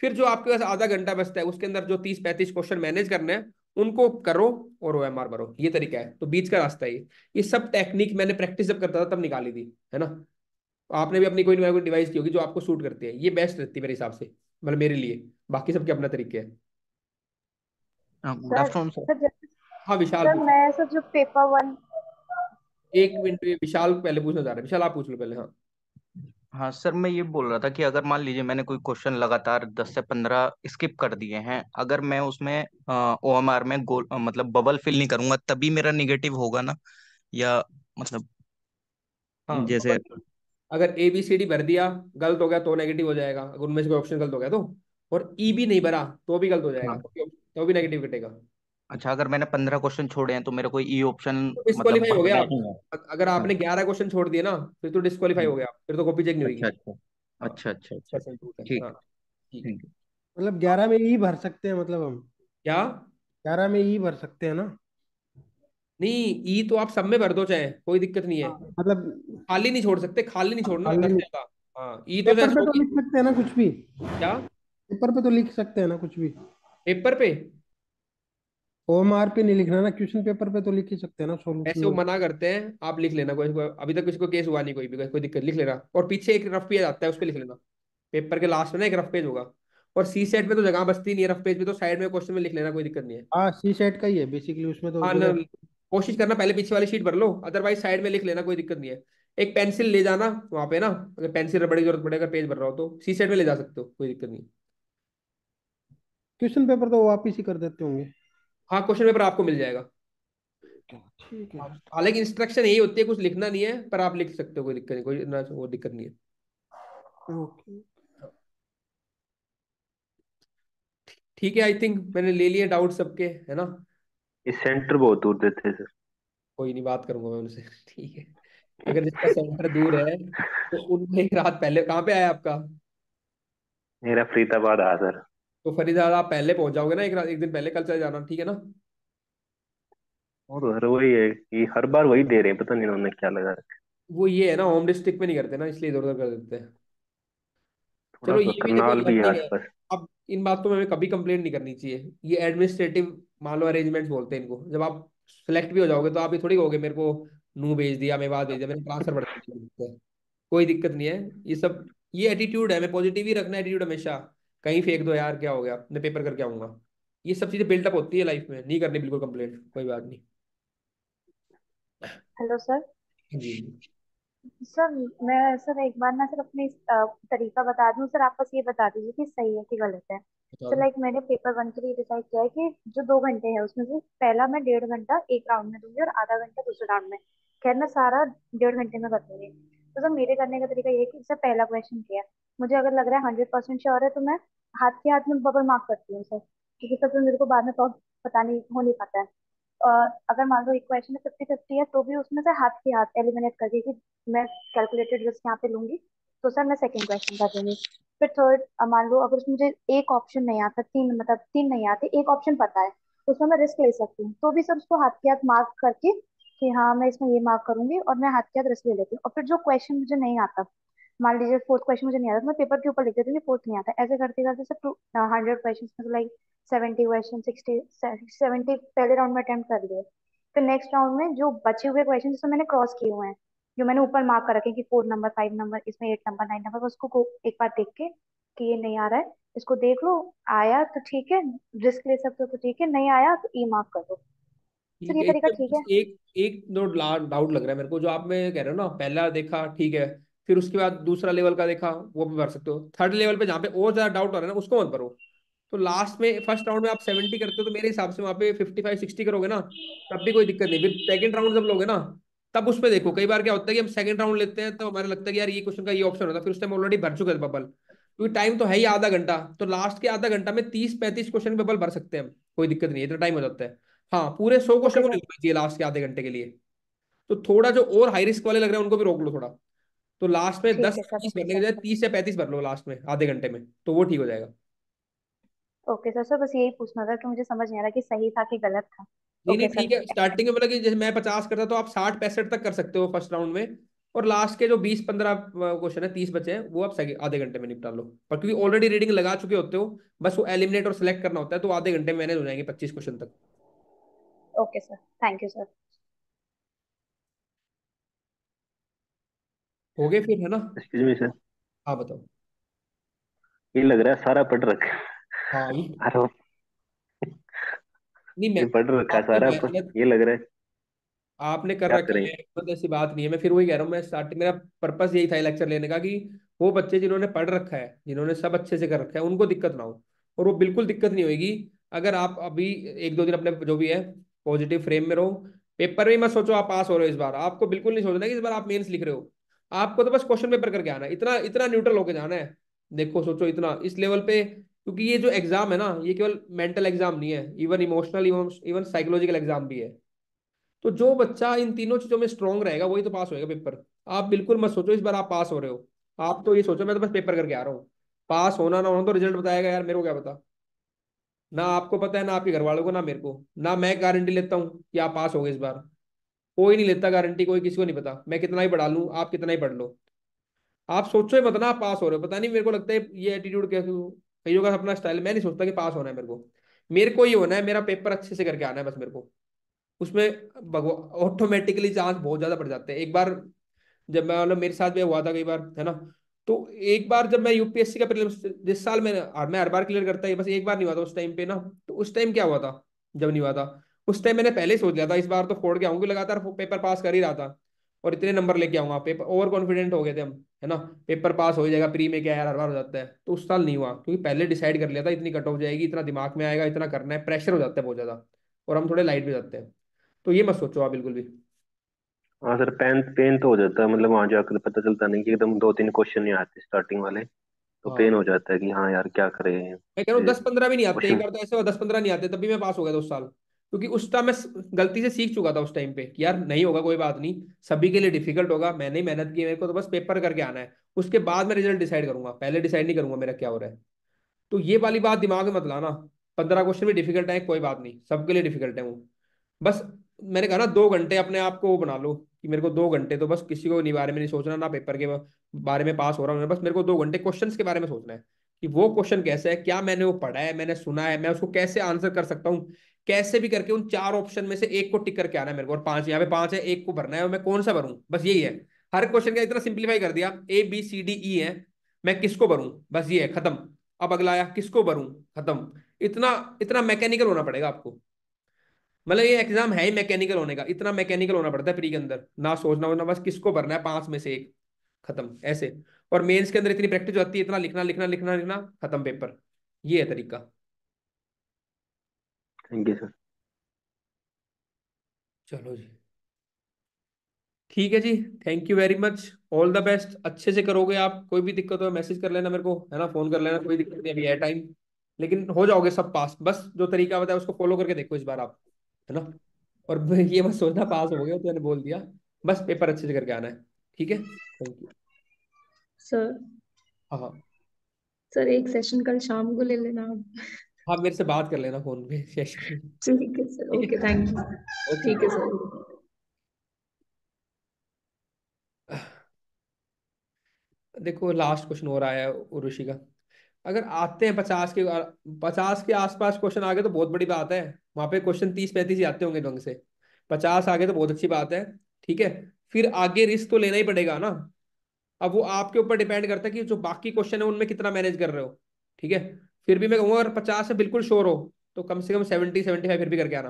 फिर जो आपके पास आधा घंटा बचता है उसके अंदर जो तीस पैंतीस क्वेश्चन मैनेज करने हैं उनको करो और ओ एम आर भरो ये तरीका है तो बीच का रास्ता है ये सब टेक्निक मैंने प्रैक्टिस जब करता था तब निकाली थी है ना आपने भी अपनी कोई ना कोई डिवाइस की होगी जो आपको सूट करती है ये बेस्ट रहती है मेरे हिसाब से मतलब मेरे लिए बाकी सबके अपना तरीके है गुड हाँ, आफ्टरनून सर हाँ विशाल सर मैं सर जो पेपर वन एक मिनट विशाल पहले पूछना चाह विशाल आप पूछ लो पहले हाँ हाँ सर मैं ये बोल रहा था कि अगर मान लीजिए मैंने कोई क्वेश्चन लगातार दस से पंद्रह स्किप कर दिए हैं अगर मैं उसमें ओ एम आर में गोल मतलब बबल फिल नहीं करूंगा तभी मेरा निगेटिव होगा ना या मतलब हाँ, जैसे अगर ए बी सी डी भर दिया गलत हो गया तो नेगेटिव हो जाएगा अगर उनमें से कोई ऑप्शन गलत हो गया तो और ई e भी नहीं भरा तो भी गलत हो जाएगा हाँ, तो भी नेगेटिव कटेगा अच्छा अगर मैंने पंद्रह क्वेश्चन छोड़े हैं तो मेरे को ई ऑप्शन डिस्कालीफाई हो गया मतलब अगर आपने हाँ। ग्यारह क्वेश्चन छोड़ दिए ना फिर तो डिस्कालीफाई हो हम्म। गया फिर तो कॉपी चेक नहीं होगी अच्छा अच्छा अच्छा, अच्छा, अच्छा। ठीक हाँ। मतलब ग्यारह में ई e भर सकते हैं मतलब हम क्या ग्यारह में ई e भर सकते हैं ना नहीं ई e तो आप सब में भर दो चाहे कोई दिक्कत नहीं है हाँ, मतलब खाली नहीं छोड़ सकते खाली नहीं छोड़ना ई तो, तो लिख सकते हैं ना कुछ भी क्या पेपर पे तो लिख सकते हैं ना कुछ भी पेपर पे ओएमआर पे नहीं लिखना ना क्वेश्चन पेपर पे तो लिख ही सकते हैं ना सोल्व ऐसे वो तो। मना करते हैं आप लिख लेना कोई अभी तक किसी को केस हुआ नहीं कोई भी कोई दिक्कत लिख लेना और पीछे एक रफ पेज आता है उस पर लिख लेना पेपर के लास्ट में ना एक रफ पेज होगा और सी सेट में तो जगह बस्ती नहीं है रफ पेज में तो साइड में क्वेश्चन में लिख लेना कोई दिक्कत नहीं है हाँ सी सेट का ही है बेसिकली उसमें तो हाँ कोशिश करना पहले पीछे वाली शीट भर लो अदरवाइज साइड में लिख लेना कोई दिक्कत नहीं है एक पेंसिल ले जाना वहां पे ना अगर पेंसिल रबड़ की जरूरत पड़े अगर पेज भर रहा हो तो सी सेट में ले जा सकते हो कोई दिक्कत नहीं है क्वेश्चन पेपर तो वापिस ही कर देते होंगे हाँ क्वेश्चन पेपर आपको मिल जाएगा तो ठीक है हालांकि इंस्ट्रक्शन यही होती है कुछ लिखना नहीं है पर आप लिख सकते हो कोई दिक्कत नहीं कोई ना वो दिक्कत नहीं है ओके ठीक है आई थिंक मैंने ले लिए डाउट सबके है ना ये सेंटर बहुत दूर देते हैं सर कोई नहीं बात करूंगा मैं उनसे ठीक है अगर जिसका सेंटर दूर है तो उनको एक रात पहले कहाँ पे आया आपका मेरा फरीदाबाद आया सर तो फरीदाबाद आप पहले पहुंच जाओगे ना एक एक दिन पहले कल चले जाना ठीक है ना और हर वही है कि हर बार वही दे रहे हैं पता नहीं उन्होंने क्या लगा रखा है। वो ये है ना होम डिस्ट्रिक्ट में नहीं करते ना इसलिए इधर उधर कर देते हैं थोड़ा चलो सा ये भी देखो करनाल ये भी है अपनी है आसपास अब इन बातों में हमें कभी कंप्लेन नहीं करनी चाहिए ये एडमिनिस्ट्रेटिव मान लो अरेंजमेंट बोलते हैं इनको जब आप सिलेक्ट भी हो जाओगे तो आप ये थोड़ी कहोगे मेरे को नू भेज दिया मेवात भेज दिया मेरे ट्रांसफर बढ़ा कोई दिक्कत नहीं है ये सब ये एटीट्यूड है हमें पॉजिटिव ही रखना एटीट्यूड हमेशा कहीं फेंक दो यार क्या हो गया मैं पेपर करके आऊंगा ये सब चीजें बिल्डअप होती है लाइफ में नहीं करनी बिल्कुल कंप्लेंट कोई बात नहीं हेलो सर जी सर मैं सर एक बार ना सर अपने तरीका बता दूं सर आप बस ये बता दीजिए कि सही है कि गलत है तो लाइक मैंने पेपर वन के लिए डिसाइड किया है कि जो दो घंटे हैं उसमें से पहला मैं डेढ़ घंटा एक राउंड में दूंगी और आधा घंटा दूसरे राउंड में खैर मैं सारा डेढ़ घंटे में कर दूंगी तो सर मेरे करने का तरीका ये है कि सर पहला क्वेश्चन किया मुझे अगर लग रहा है हंड्रेड परसेंट श्योर है तो मैं हाथ के हाथ में बबल मार्क करती हूँ सर क्योंकि सर तो मेरे को बाद में तो पता नहीं हो नहीं पाता है और अगर मान लो एक क्वेश्चन में फिफ्टी फिफ्टी है तो भी उसमें से हाथ के हाथ एलिमिनेट करके कि मैं कैलकुलेटेड रिस्क यहाँ पे लूंगी तो सर मैं सेकेंड क्वेश्चन कर दूंगी फिर थर्ड मान लो अगर उसमें मुझे एक ऑप्शन नहीं आता तीन मतलब तीन नहीं आते एक ऑप्शन पता है तो उसमें मैं रिस्क ले सकती हूँ तो भी सर उसको हाथ के हाथ मार्क करके कि हाँ मैं इसमें ये मार्क करूंगी और मैं हाथ के हाथ रस ले लेती हूँ और फिर जो क्वेश्चन मुझे नहीं आता मान लीजिए फोर्थ क्वेश्चन मुझे नहीं आता तो मैं पेपर के ऊपर लिख देती हूँ फोर्थ नहीं आता ऐसे करते करते सब two hundred question like seventy question seventy पहले राउंड में अटेम्प्ट कर लिए फिर नेक्स्ट राउंड में जो बचे हुए क्वेश्चन जिसमें मैंने क्रॉस किए हुए हैं जो मैंने ऊपर मार्क कर रखे कि फोर नंबर फाइव नंबर इसमें एट नंबर नाइन नंबर उसको एक बार देख के कि ये नहीं आ रहा है इसको देख लो आया तो ठीक है रिस्क ले सकते हो तो ठीक है नहीं आया तो ई e मार्क कर दो ठीक है एक एक दो डाउट लग रहा है मेरे को जो आप में कह रहे हो ना पहला देखा ठीक है फिर उसके बाद दूसरा लेवल का देखा वो भी भर सकते हो थर्ड लेवल पे जहाँ पे और ज्यादा डाउट हो रहा है ना उसको मत भरो तो लास्ट में फर्स्ट राउंड में आप सेवेंटी करते हो तो मेरे हिसाब से वहाँ पे फिफ्टी फाइव सिक्सटी करोगे ना तब भी कोई दिक्कत नहीं फिर सेकंड राउंड जब लोगे ना तब उसमें देखो कई बार क्या होता है कि हम सेकंड राउंड लेते हैं तो हमारे लगता है कि यार ये क्वेश्चन का ये ऑप्शन होता है फिर उस टाइम ऑलरेडी भर चुका है बबल क्योंकि टाइम तो है ही आधा घंटा तो लास्ट के आधा घंटा में तीस पैंतीस क्वेश्चन बबल भर सकते हैं कोई दिक्कत नहीं इतना टाइम हो जाता है हाँ पूरे सौ क्वेश्चन को नहीं होना चाहिए लास्ट के आधे घंटे के लिए तो थोड़ा जो और हाई रिस्क वाले लग रहे हैं उनको भी रोक लो थोड़ा तो लास्ट में दस पच्चीस भरने के बजाय तीस से पैंतीस भर लो लास्ट में आधे घंटे में तो वो ठीक हो जाएगा ओके सर सर बस यही पूछना था कि मुझे समझ नहीं आ रहा कि सही था कि गलत था नहीं नहीं ठीक है स्टार्टिंग में मतलब कि जैसे मैं पचास करता तो आप साठ पैंसठ तक कर सकते हो फर्स्ट राउंड में और लास्ट के जो बीस पंद्रह क्वेश्चन है तीस बचे हैं वो आप आधे घंटे में निपटा लो पर क्योंकि ऑलरेडी रीडिंग लगा चुके होते हो बस वो एलिमिनेट और सेलेक्ट करना होता है तो आधे घंटे में मैनेज हो जाएंगे पच्चीस क्वेश्चन तक okay sir thank you sir हो गए फिर है ना एक्सक्यूज मी सर हाँ बताओ ये लग रहा है सारा पढ़ रख हाँ अरे नहीं मैं पढ़ रखा सारा ये लग रहा है आपने कर रखा है मतलब ऐसी बात नहीं है मैं फिर वही कह रहा हूँ मैं स्टार्टिंग मेरा पर्पस यही था लेक्चर लेने का कि वो बच्चे जिन्होंने पढ़ रखा है जिन्होंने सब अच्छे से कर रखा है उनको दिक्कत ना हो और वो बिल्कुल दिक्कत नहीं होगी अगर आप अभी एक दो दिन अपने जो भी है पॉजिटिव फ्रेम में रहो पेपर में मत सोचो आप पास हो रहे हो इस बार आपको बिल्कुल नहीं सोचना कि इस बार आप मेंस लिख रहे हो आपको तो बस क्वेश्चन पेपर करके आना है इतना इतना न्यूट्रल होके जाना है देखो सोचो इतना इस लेवल पे क्योंकि ये जो एग्जाम है ना ये केवल मेंटल एग्जाम नहीं है even emotional even psychological exam भी है तो जो बच्चा इन तीनों चीजों में स्ट्रॉन्ग रहेगा वही तो पास होएगा पेपर आप बिल्कुल मत सोचो इस बार आप पास हो रहे हो आप तो ये सोचो मैं तो बस पेपर करके आ रहा हूँ पास होना ना होना तो रिजल्ट बताएगा यार मेरे को क्या पता ना आपको पता है ना आपके घर वालों को ना मेरे को ना मैं गारंटी लेता हूँ कि आप पास हो गए इस बार कोई नहीं लेता गारंटी कोई किसी को नहीं पता मैं कितना ही पढ़ा लूँ आप कितना ही पढ़ लो आप सोचो ही मत ना आप पास हो रहे हो पता नहीं मेरे को लगता है ये एटीट्यूड कई का अपना स्टाइल मैं नहीं सोचता कि पास होना है मेरे को मेरे को ही होना है मेरा पेपर अच्छे से करके आना है बस मेरे को उसमें ऑटोमेटिकली चांस बहुत ज़्यादा बढ़ जाते हैं एक बार जब मैं मतलब मेरे साथ भी हुआ था कई बार है ना तो एक बार जब मैं यूपीएससी का जिस साल में हाँ, मैं हर बार क्लियर करता है बस एक बार नहीं हुआ था उस टाइम पे ना तो उस टाइम क्या हुआ था जब नहीं हुआ था उस टाइम मैंने पहले सोच लिया था इस बार तो फोड़ के आऊंगी लगातार पेपर पास कर ही रहा था और इतने नंबर लेके आऊंगा पेपर ओवर कॉन्फिडेंट हो गए थे हम है ना पेपर पास हो जाएगा प्री में क्या यार हर बार हो जाता है तो उस साल नहीं हुआ क्योंकि पहले डिसाइड कर लिया था इतनी कट ऑफ जाएगी इतना दिमाग में आएगा इतना करना है प्रेशर हो जाता है बहुत ज़्यादा और हम थोड़े लाइट भी जाते हैं तो ये मत सोचो आप बिल्कुल भी हाँ सर पेन पेन तो हो जाता है मतलब वहां जाकर पता चलता नहीं कि एकदम दो तीन क्वेश्चन नहीं आते स्टार्टिंग वाले तो हाँ पेन हो जाता है कि हाँ यार क्या करें मैं कह रहा हूँ दस पंद्रह भी नहीं आते एक बार तो ऐसे दस पंद्रह नहीं आते तभी मैं पास हो गया था उस साल क्योंकि उस टाइम मैं गलती से सीख चुका था उस टाइम पे कि यार नहीं होगा कोई बात नहीं सभी के लिए डिफिकल्ट होगा मैंने ही मेहनत की मेरे को तो बस पेपर करके आना है उसके बाद मैं रिजल्ट डिसाइड करूंगा पहले डिसाइड नहीं करूंगा मेरा क्या हो रहा है तो ये वाली बात दिमाग में मत लाना पंद्रह क्वेश्चन भी डिफिकल्ट है कोई बात नहीं सबके लिए डिफिकल्ट है वो बस मैंने कहा ना दो घंटे अपने आप को बना लो कि मेरे को दो घंटे तो बस किसी को बारे में नहीं सोचना ना पेपर के बारे में पास हो रहा हूँ बस मेरे को दो घंटे क्वेश्चन के बारे में सोचना है कि वो क्वेश्चन कैसे है क्या मैंने वो पढ़ा है मैंने सुना है मैं उसको कैसे आंसर कर सकता हूँ कैसे भी करके उन चार ऑप्शन में से एक को टिक करके आना है मेरे को और पांच यहाँ पे पांच है एक को भरना है और मैं कौन सा भरूं बस यही है हर क्वेश्चन का इतना सिंप्लीफाई कर दिया ए बी सी डी ई है मैं किसको भरूं बस ये है खत्म अब अगला आया किसको भरूं खत्म इतना इतना मैकेनिकल होना पड़ेगा आपको मतलब ये एग्जाम है ही मैकेनिकल होने का इतना मैकेनिकल होना पड़ता है प्री के अंदर ना सोचना वरना बस किसको भरना है पांच में से एक खत्म ऐसे और मेंस के अंदर इतनी प्रैक्टिस होती है इतना लिखना लिखना लिखना लिखना खत्म पेपर ये है तरीका थैंक यू सर चलो जी ठीक है जी thank you very much all the best अच्छे से करोगे आप कोई भी दिक्कत हो मैसेज कर लेना मेरे को है ना फोन कर लेना कोई दिक्कत नहीं अभी है टाइम लेकिन हो जाओगे सब पास बस जो तरीका बताया उसको फॉलो करके देखो इस बार आप है ना और ये बस सोचना पास हो गया तो मैंने बोल दिया बस पेपर अच्छे से करके आना है ठीक है थैंक यू सर हाँ सर हाँ। एक सेशन कल शाम को ले लेना आप हाँ मेरे से बात कर लेना फोन पे सेशन ठीक है सर ओके थैंक यू ठीक है सर देखो लास्ट क्वेश्चन और आया है उर्वशी का अगर आते हैं पचास के पचास के आसपास क्वेश्चन आ गए तो बहुत बड़ी बात है वहां पे क्वेश्चन तीस पैंतीस ही आते होंगे ढंग से पचास आ गए तो बहुत अच्छी बात है ठीक है फिर आगे रिस्क तो लेना ही पड़ेगा ना अब वो आपके ऊपर डिपेंड करता है कि जो बाकी क्वेश्चन है उनमें कितना मैनेज कर रहे हो ठीक है फिर भी मैं कहूँगा अगर पचास से बिल्कुल शोर हो तो कम से कम सेवेंटी सेवेंटी फाइव फिर भी करके आना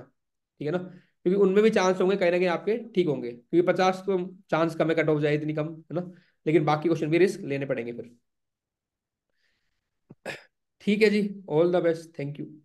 ठीक है ना क्योंकि उनमें भी चांस होंगे कहीं ना कहीं आपके ठीक होंगे क्योंकि पचास तो चांस कम है कट ऑफ जाए इतनी कम है ना लेकिन बाकी क्वेश्चन भी रिस्क लेने पड़ेंगे फिर ठीक है जी all the best thank you